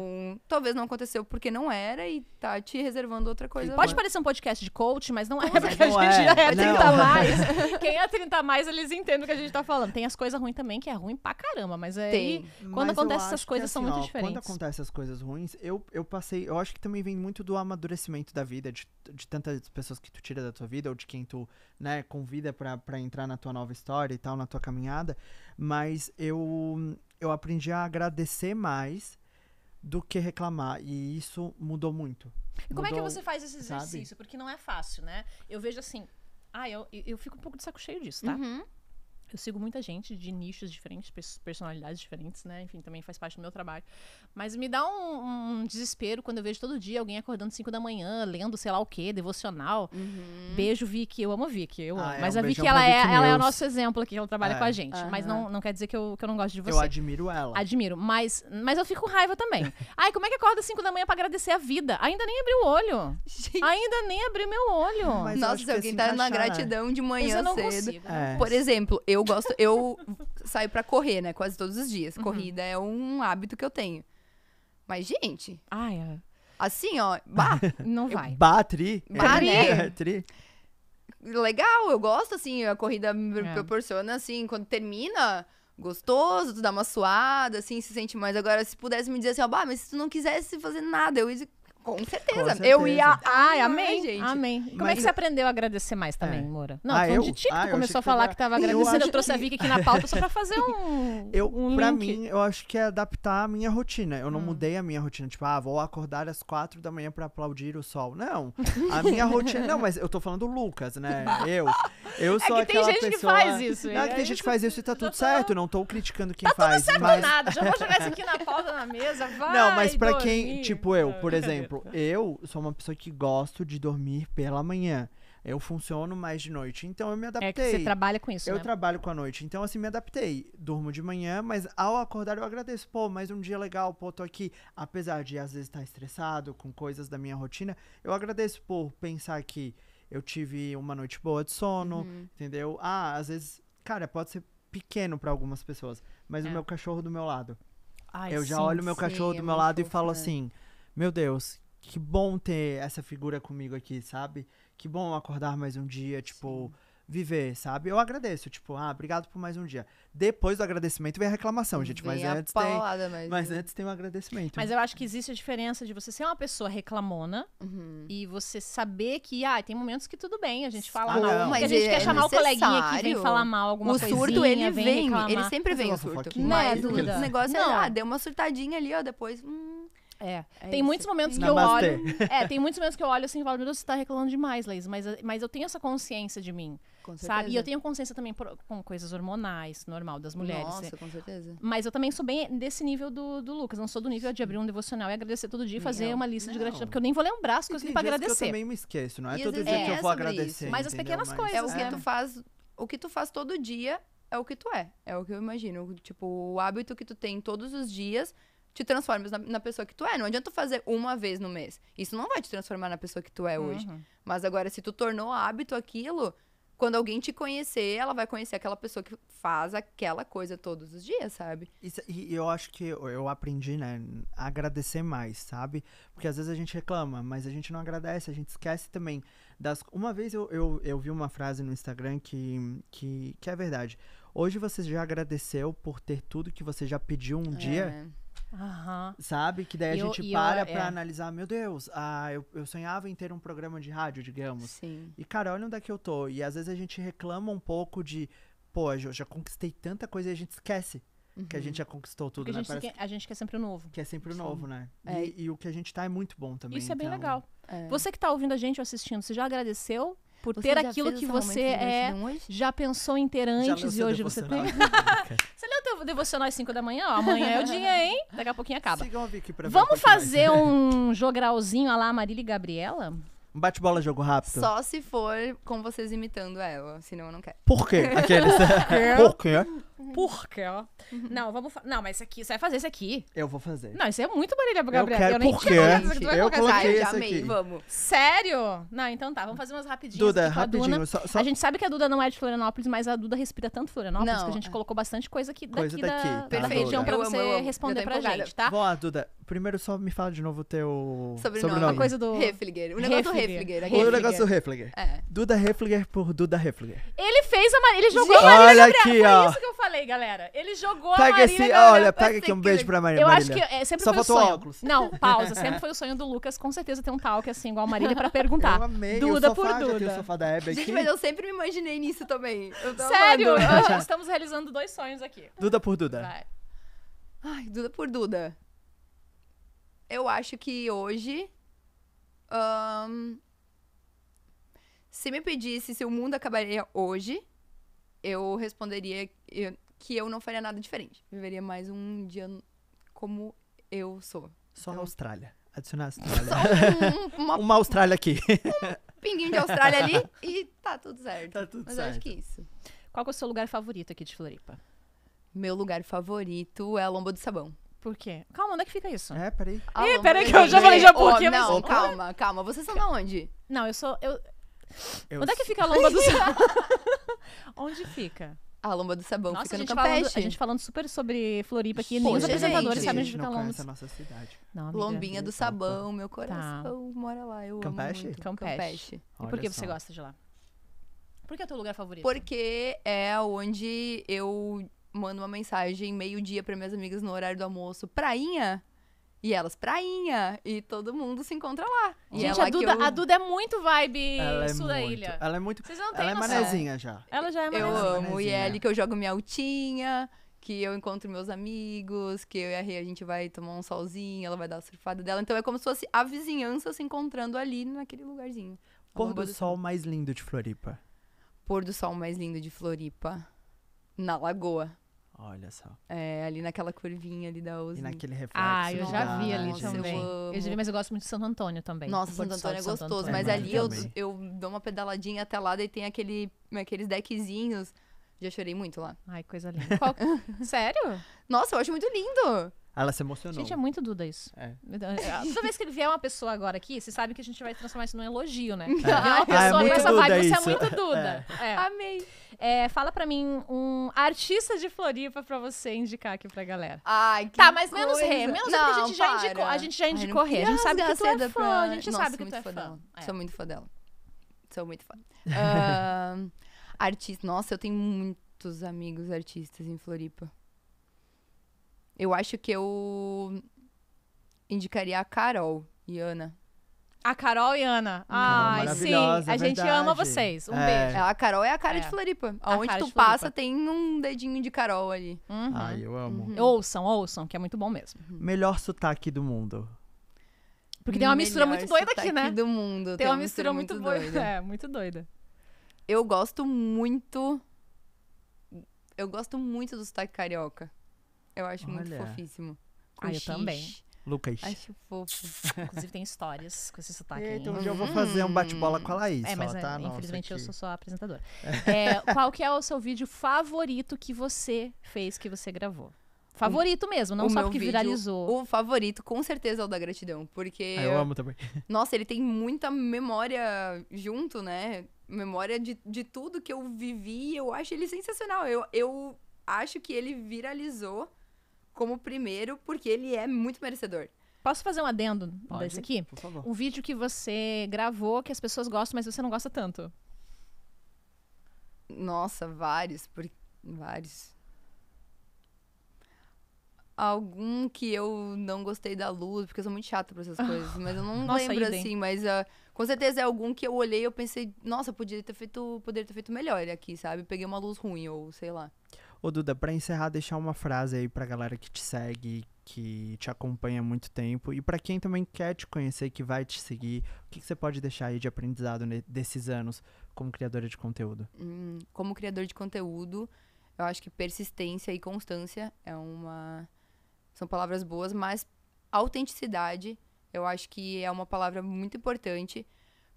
C: talvez não aconteceu porque não era e tá te reservando outra coisa. Pode agora. parecer um podcast de coach, mas não é, porque não a gente é,
A: é 30 não. mais. *laughs* Quem é 30 mais, eles entendem o que a gente tá falando. Tem as coisas ruins também, que é ruim pra caramba, mas aí Tem. quando mas acontece essas coisas assim, são muito ó, diferentes. Quando acontece
B: essas coisas ruins, eu, eu passei, eu acho que também vem muito do amadurecimento da vida, de, de tantas pessoas que tu tira da tua vida ou de quem tu, né, convida para entrar na tua nova história e tal, na tua caminhada, mas eu eu aprendi a agradecer mais do que reclamar. E isso mudou muito. E como mudou, é que você faz esse exercício? Sabe?
A: Porque não é fácil, né? Eu vejo assim. Ah, eu, eu fico um pouco de saco cheio disso, tá? Uhum. Eu sigo muita gente de nichos diferentes, personalidades diferentes, né? Enfim, também faz parte do meu trabalho. Mas me dá um, um desespero quando eu vejo todo dia alguém acordando 5 da manhã, lendo sei lá o quê, devocional. Uhum. Beijo, Vicky. Eu amo a Vicky. Eu ah, amo. É, mas um a Vicky, é ela, é, ela é o nosso exemplo aqui, ela trabalha é. com a gente. Uhum. Mas não, não quer dizer que eu, que eu não gosto de você. Eu admiro ela. Admiro. Mas, mas eu fico com raiva também. *laughs* Ai, como é que acorda 5 da manhã pra agradecer
C: a vida? Ainda nem abriu o olho. Gente. Ainda nem abriu meu olho. Mas Nossa, se alguém assim, tá na gratidão de manhã cedo. Consigo. É. Por exemplo, eu gosto, eu saio para correr, né? Quase todos os dias. Uhum. Corrida uhum. é um hábito que eu tenho. Mas, gente. Ah, é. Assim, ó. Bah,
B: *laughs* não vai. Eu, bah, tri. Bah, é, né? *laughs* tri.
C: Legal, eu gosto, assim. A corrida me é. proporciona, assim, quando termina, gostoso, tu dá uma suada, assim, se sente mais. Agora, se pudesse me dizer assim, ó, bah, mas se tu não quisesse fazer nada, eu ia com certeza. Com certeza. Eu ia. Ai, amém, gente. Amém. Como Mas é que você
A: aprendeu a agradecer mais também, é.
B: Moura? Não, ah, eu... de ah, ti começou a falar que, que tava agradecendo. Eu, eu trouxe que... a Vicky aqui na pauta só pra
A: fazer um. *laughs* Eu, um pra link. mim,
B: eu acho que é adaptar a minha rotina. Eu não hum. mudei a minha rotina. Tipo, ah, vou acordar às quatro da manhã pra aplaudir o sol. Não. A *laughs* minha rotina. Não, mas eu tô falando do Lucas, né? Eu. Eu sou é que aquela pessoa. Tem gente que faz isso. Não, é tem isso... É gente que faz isso e tá tudo tô... certo. Não tô criticando quem tá faz. Tá tudo certo mas... nada. Já vou jogar isso aqui
A: na pauta na mesa. Vai, não, mas pra quem, tipo eu, por né?
B: exemplo exemplo, é. eu sou uma pessoa que gosto de dormir pela manhã. Eu funciono mais de noite, então eu me adaptei. É que você trabalha com isso, Eu né? trabalho com a noite, então assim, me adaptei. Durmo de manhã, mas ao acordar eu agradeço. Pô, mais um dia legal, pô, tô aqui. Apesar de às vezes estar tá estressado com coisas da minha rotina, eu agradeço por pensar que eu tive uma noite boa de sono, uhum. entendeu? Ah, às vezes, cara, pode ser pequeno para algumas pessoas, mas é. o meu cachorro do meu lado. Ai, eu já sim, olho o meu cachorro sim, é do meu lado fofo, e falo né? assim: Meu Deus, que bom ter essa figura comigo aqui, sabe? Que bom acordar mais um dia, tipo, Sim. viver, sabe? Eu agradeço, tipo, ah, obrigado por mais um dia. Depois do agradecimento vem a reclamação, gente, vem mas antes tem, mas... mas é. antes tem o um agradecimento. Mas eu
A: acho que existe a diferença de você ser uma pessoa reclamona uhum. e você saber que, ah, tem momentos que tudo bem, a gente fala ah, mal, não, mas a gente é quer chamar necessário. o coleguinha que vem falar mal alguma coisa. O surto ele vem, vem ele sempre é vem o surto. Né,
C: não, mas, Duda. o negócio não. é, ah, deu uma surtadinha ali, ó, depois, hum, é. é tem isso. muitos momentos que
A: Namastê. eu olho. é, tem muitos momentos que eu olho assim e falo, meu Deus, você tá reclamando demais, Leis. Mas, mas eu tenho essa consciência de mim. Com certeza. sabe? E eu tenho consciência também por, com coisas hormonais, normal, das mulheres. Nossa, né? com certeza. Mas eu também sou bem desse nível do, do Lucas. Não sou do nível de abrir um devocional e agradecer todo dia e fazer uma lista
C: não. de gratidão. Porque eu nem vou lembrar as coisas que pra agradecer. Que eu também
B: me esqueço, não é e todo dia é que eu é vou agradecer. Isso. Mas as pequenas mas... coisas. É o que é. tu
C: faz. O que tu faz todo dia é o que tu é. É o que eu imagino. Tipo, o hábito que tu tem todos os dias te transformes na, na, pessoa que tu é. Não adianta fazer uma vez no mês. Isso não vai te transformar na pessoa que tu é hoje. Uhum. Mas agora, se tu tornou hábito aquilo, quando alguém te conhecer, ela vai conhecer aquela pessoa que faz aquela coisa todos os dias,
B: sabe? Isso, e eu acho que eu aprendi, né, agradecer mais, sabe? Porque às vezes a gente reclama, mas a gente não agradece, a gente esquece também das. Uma vez eu, eu, eu vi uma frase no Instagram que, que, que é verdade. Hoje você já agradeceu por ter tudo que você já pediu um é. dia Uhum. Sabe? Que daí eu, a gente para eu, é. pra analisar, meu Deus, ah, eu, eu sonhava em ter um programa de rádio, digamos. Sim. E, cara, olha onde é que eu tô. E às vezes a gente reclama um pouco de, pô, eu já conquistei tanta coisa e a gente esquece. Uhum. Que a gente uhum. já conquistou tudo, Porque né? A gente, quer,
A: a gente quer sempre o novo. Quer é
B: sempre o novo, Sim. né? É. E, e, o que a gente tá é muito bom também. Isso é bem então... legal.
D: É.
A: Você que tá ouvindo a gente ou assistindo, você já agradeceu por você ter aquilo que você é, já pensou em ter antes e hoje você tem? *laughs* teu devocional
C: às 5 da manhã, ó. Amanhã é o dia, hein? Daqui a pouquinho acaba. Sigam a Vicky pra ver Vamos é fazer
A: um
C: jogralzinho
A: lá, Marília e Gabriela?
B: Um bate-bola jogo rápido? Só
C: se for com vocês imitando ela, senão eu não quero. Por quê? *laughs* Aqueles. Por quê? Uhum. Por quê? Uhum. Não,
A: vamos. Não, mas isso aqui, você vai fazer isso aqui. Eu vou fazer. Não, isso é muito Marília Gabriela. quero Eu, nem por tinha que tu vai Eu colocar. coloquei. Ai, esse amei, aqui. vamos. Sério? Não, então tá, vamos fazer umas rapidinhas. Duda, aqui com a Duna. rapidinho, só, só A gente sabe que a Duda não é de Florianópolis, mas a Duda respira tanto Florianópolis Não, que a gente é. colocou bastante coisa aqui Coisa daqui, da,
B: tá, da região pra você eu
C: responder Eu tô pra gente, tá?
B: Boa, Duda. Primeiro só me fala de novo o teu Sobrenome. A coisa
C: do- Refliger. O negócio do Refliger. É o negócio do Refliger. É.
B: Duda Refliger por Duda Refliger.
A: Ele fez a ele jogou a Olha aqui, Foi ó. isso que eu falei falei, galera. Ele jogou pega a Marina, esse, Olha, pega aqui um beijo pra Marina. Eu acho que é, é sempre Só foi o sonho. óculos. Não, pausa. *laughs* Sempre foi o sonho do Lucas, com certeza, ter um talk assim, igual a Marília, pra *laughs* perguntar. Eu amei. Duda o sofá, por Duda. o sofá da Hebe aqui. Gente, mas eu sempre
C: me imaginei nisso também. Sério, *laughs* estamos realizando dois sonhos aqui.
B: Duda por Duda. Vai.
C: Ai, Duda por Duda. Eu acho que hoje. Um, se me pedisse se o mundo acabaria hoje, eu responderia. Eu, que eu não faria nada diferente. Viveria mais um dia como eu sou.
B: Só então, na Austrália. Adicionar a Austrália. Só um, *laughs* uma, uma Austrália aqui. Um pinguinho de Austrália ali
C: e tá tudo certo. Tá tudo Mas certo. acho que é isso. Qual é o seu lugar favorito aqui de Floripa? Meu lugar favorito é a Lomba do Sabão. Por quê? Calma, onde é que fica isso? É, peraí. Ah, Ih, peraí, que eu já falei já por oh, quê, oh, Não, mas... Assim, calma, calma. Vocês são da onde? Não, eu sou. Eu... eu... Onde é que fica a Lomba do *laughs* Sabão? *laughs* onde fica? A lomba do sabão Nossa, fica no Campeche. a gente falando super sobre Floripa aqui, nem os apresentadores
A: gente, sabem onde fica nossa cidade.
B: Não, amiga, Lombinha do
C: tá sabão, meu tá.
A: coração tá. mora lá, eu Campeche? amo muito. Campeche? Campeche. e por que você gosta de lá?
C: Por que é o teu lugar favorito? Porque é onde eu mando uma mensagem meio-dia para minhas amigas no horário do almoço. Prainha? E elas prainha. E todo mundo se encontra lá. E Gente, é lá a, Duda, eu... a Duda é muito vibe ela sul é da muito, ilha. Ela
B: é muito. Vocês não ela é manezinha já. Ela
C: já é manezinha. Eu amo. E é ali que eu jogo minha altinha. Que eu encontro meus amigos, que eu e a Rê, a gente vai tomar um solzinho, ela vai dar a surfada dela. Então é como se fosse a vizinhança se encontrando ali naquele lugarzinho. Pôr do sol
B: assim. mais lindo de Floripa.
C: Pôr do sol mais lindo de Floripa. Na lagoa. Olha só. É, ali naquela curvinha ali da USP. E naquele reflexo. Ah, eu já vi ali né? Nossa, também. Eu, eu já vi, mas eu gosto muito de Santo Antônio também. Nossa, Santo Antônio é gostoso, Antônio. mas é, ali eu, eu dou uma pedaladinha até lá e tem aquele, aqueles deckzinhos. Já chorei muito lá. Ai, coisa linda. Qual... *laughs* Sério? Nossa, eu acho muito lindo.
A: Ela se emocionou. Gente, é muito Duda isso. É. Então, é. Toda
C: vez que ele vier uma pessoa
A: agora aqui, você sabe que a gente vai transformar isso num elogio, né? É. Uma pessoa ah, é essa vibe, isso. você é muito Duda. É. É. Amei. É, fala pra mim um artista de Floripa pra você indicar aqui pra
C: galera. Ai, que Tá, mas coisa. menos ré. Menos não, porque a gente já indicou. A gente já indicou ré. A gente sabe que tu é fã. Pra... A gente Nossa, sabe que tu é fã. fã. É. Sou muito fã dela. Sou muito fã. uh, *laughs* artista. Nossa, eu tenho muitos amigos artistas em Floripa. Eu acho que eu indicaria a Carol e Ana. A Carol e Ana. Ai, sim. A gente ama vocês. Um é. beijo. A Carol é a cara é. de Floripa. Onde tu passa tem um dedinho de Carol ali. Uhum. Ai,
D: eu amo.
A: Uhum. uhum. Ouçam, ouçam, que é muito bom mesmo. Uhum.
B: Melhor sotaque do mundo.
C: Porque tem uma Melhor
A: mistura muito doida aqui, né? do mundo. Tem, uma, mistura, muito, muito doida. É,
B: muito doida. Eu
C: gosto muito. Eu gosto muito do sotaque carioca. Eu acho muito fofíssimo. Com Ah, eu X. também. Lucas. Acho fofo. *laughs* Inclusive, tem
A: histórias com esse sotaque. aí. um dia eu vou uhum. fazer um bate-bola com a Laís. É, mas é, tá? Nossa, infelizmente eu sou só a apresentadora. *laughs* É. é, qual que é o seu vídeo favorito que você fez, que você gravou?
C: Favorito mesmo, não O só porque vídeo, viralizou. O favorito, com certeza, é o da gratidão. Porque, Ah, eu amo também. *laughs* nossa, ele tem muita memória junto, né? Memória de, de tudo que eu vivi. Eu acho ele sensacional. Eu, eu acho que ele viralizou como primeiro, porque ele é muito merecedor.
A: Posso fazer um adendo Pode, desse aqui? Por favor. Um vídeo que você gravou que as pessoas gostam, mas você não gosta tanto.
C: Nossa, vários. Por... Vários. Algum que eu não gostei da luz, porque eu sou muito chata pra essas *laughs* coisas. Mas eu não nossa, lembro idem. assim, mas uh, com certeza é algum que eu olhei e eu pensei, nossa, poderia ter feito, poderia ter feito melhor aqui, sabe? Peguei uma luz ruim, ou sei lá.
B: Ô Duda, para encerrar, deixar uma frase aí pra galera que te segue, que te acompanha há muito tempo e para quem também quer te conhecer, que vai te seguir, o que, que você pode deixar aí de aprendizado desses anos como criadora de conteúdo?
C: Hum, como criador de conteúdo, eu acho que persistência e constância é uma são palavras boas, mas autenticidade eu acho que é uma palavra muito importante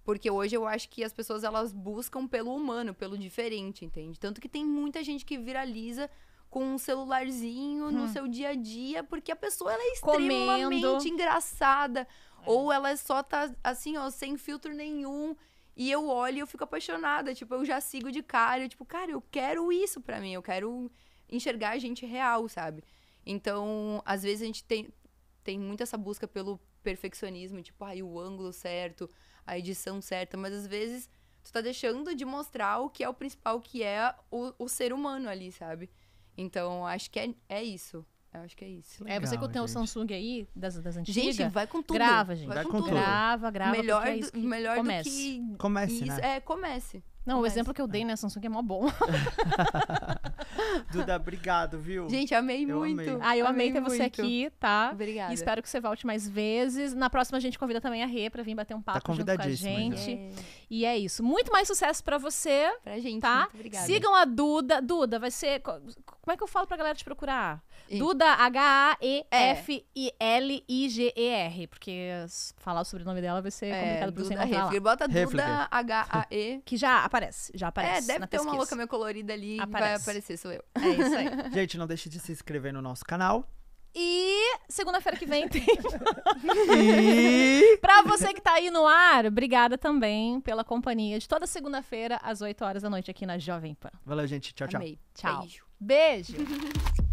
C: porque hoje eu acho que as pessoas elas buscam pelo humano, pelo diferente, entende? Tanto que tem muita gente que viraliza com um celularzinho hum. no seu dia a dia, porque a pessoa ela é extremamente Comendo. engraçada. É. Ou ela só tá assim, ó, sem filtro nenhum. E eu olho e eu fico apaixonada. Tipo, eu já sigo de cara. Eu, tipo, cara, eu quero isso pra mim. Eu quero enxergar a gente real, sabe? Então, às vezes a gente tem, tem muito essa busca pelo perfeccionismo. Tipo, ai, ah, o ângulo certo a edição certa, mas às vezes tu tá deixando de mostrar o que é o principal, que é o, o ser humano ali, sabe? Então, acho que é, é isso. Eu acho que é isso. Legal, é, você que tem o Samsung aí, das, das antigas. Gente, vai com tudo. Grava, gente. Vai, vai com, tudo. tudo.
B: Grava, grava. Melhor, é do, melhor comece. do que. Comece. Isso, né?
A: É, comece. Não, comece. o exemplo que eu dei, né? Samsung é mó bom. *laughs*
B: *laughs* Duda, obrigado, viu? Gente,
A: amei eu muito. Amei. Ah, eu amei, amei ter muito. você aqui, tá? Obrigada. E espero que você volte mais vezes. Na próxima a gente convida também a Rê pra vir bater um tá papo tá junto com a gente. É. E é isso. Muito mais sucesso pra você. Pra gente, tá? Sigam a Duda. Duda, vai ser... Como é que eu falo pra galera te procurar? Duda, H-A-E-F-I-L-I-G-E-R. Porque falar o sobrenome dela vai ser é, complicado pra você encontrar lá. Bota Duda, H-A-E. *laughs* Que já aparece, já é, aparece É, deve na ter
C: pesquisa. uma louca meio colorida ali aparece. vai aparecer, sou eu. É isso aí. *laughs*
B: Gente, não deixe de se inscrever no nosso canal.
C: E segunda-feira que vem tem. e... *laughs* pra
A: você que tá aí no ar, obrigada também pela companhia de toda segunda-feira, às 8 horas da noite, aqui na Jovem Pan.
B: Valeu, gente. Tchau, tchau. Amei. Tchau.
A: Beijo. Beijo.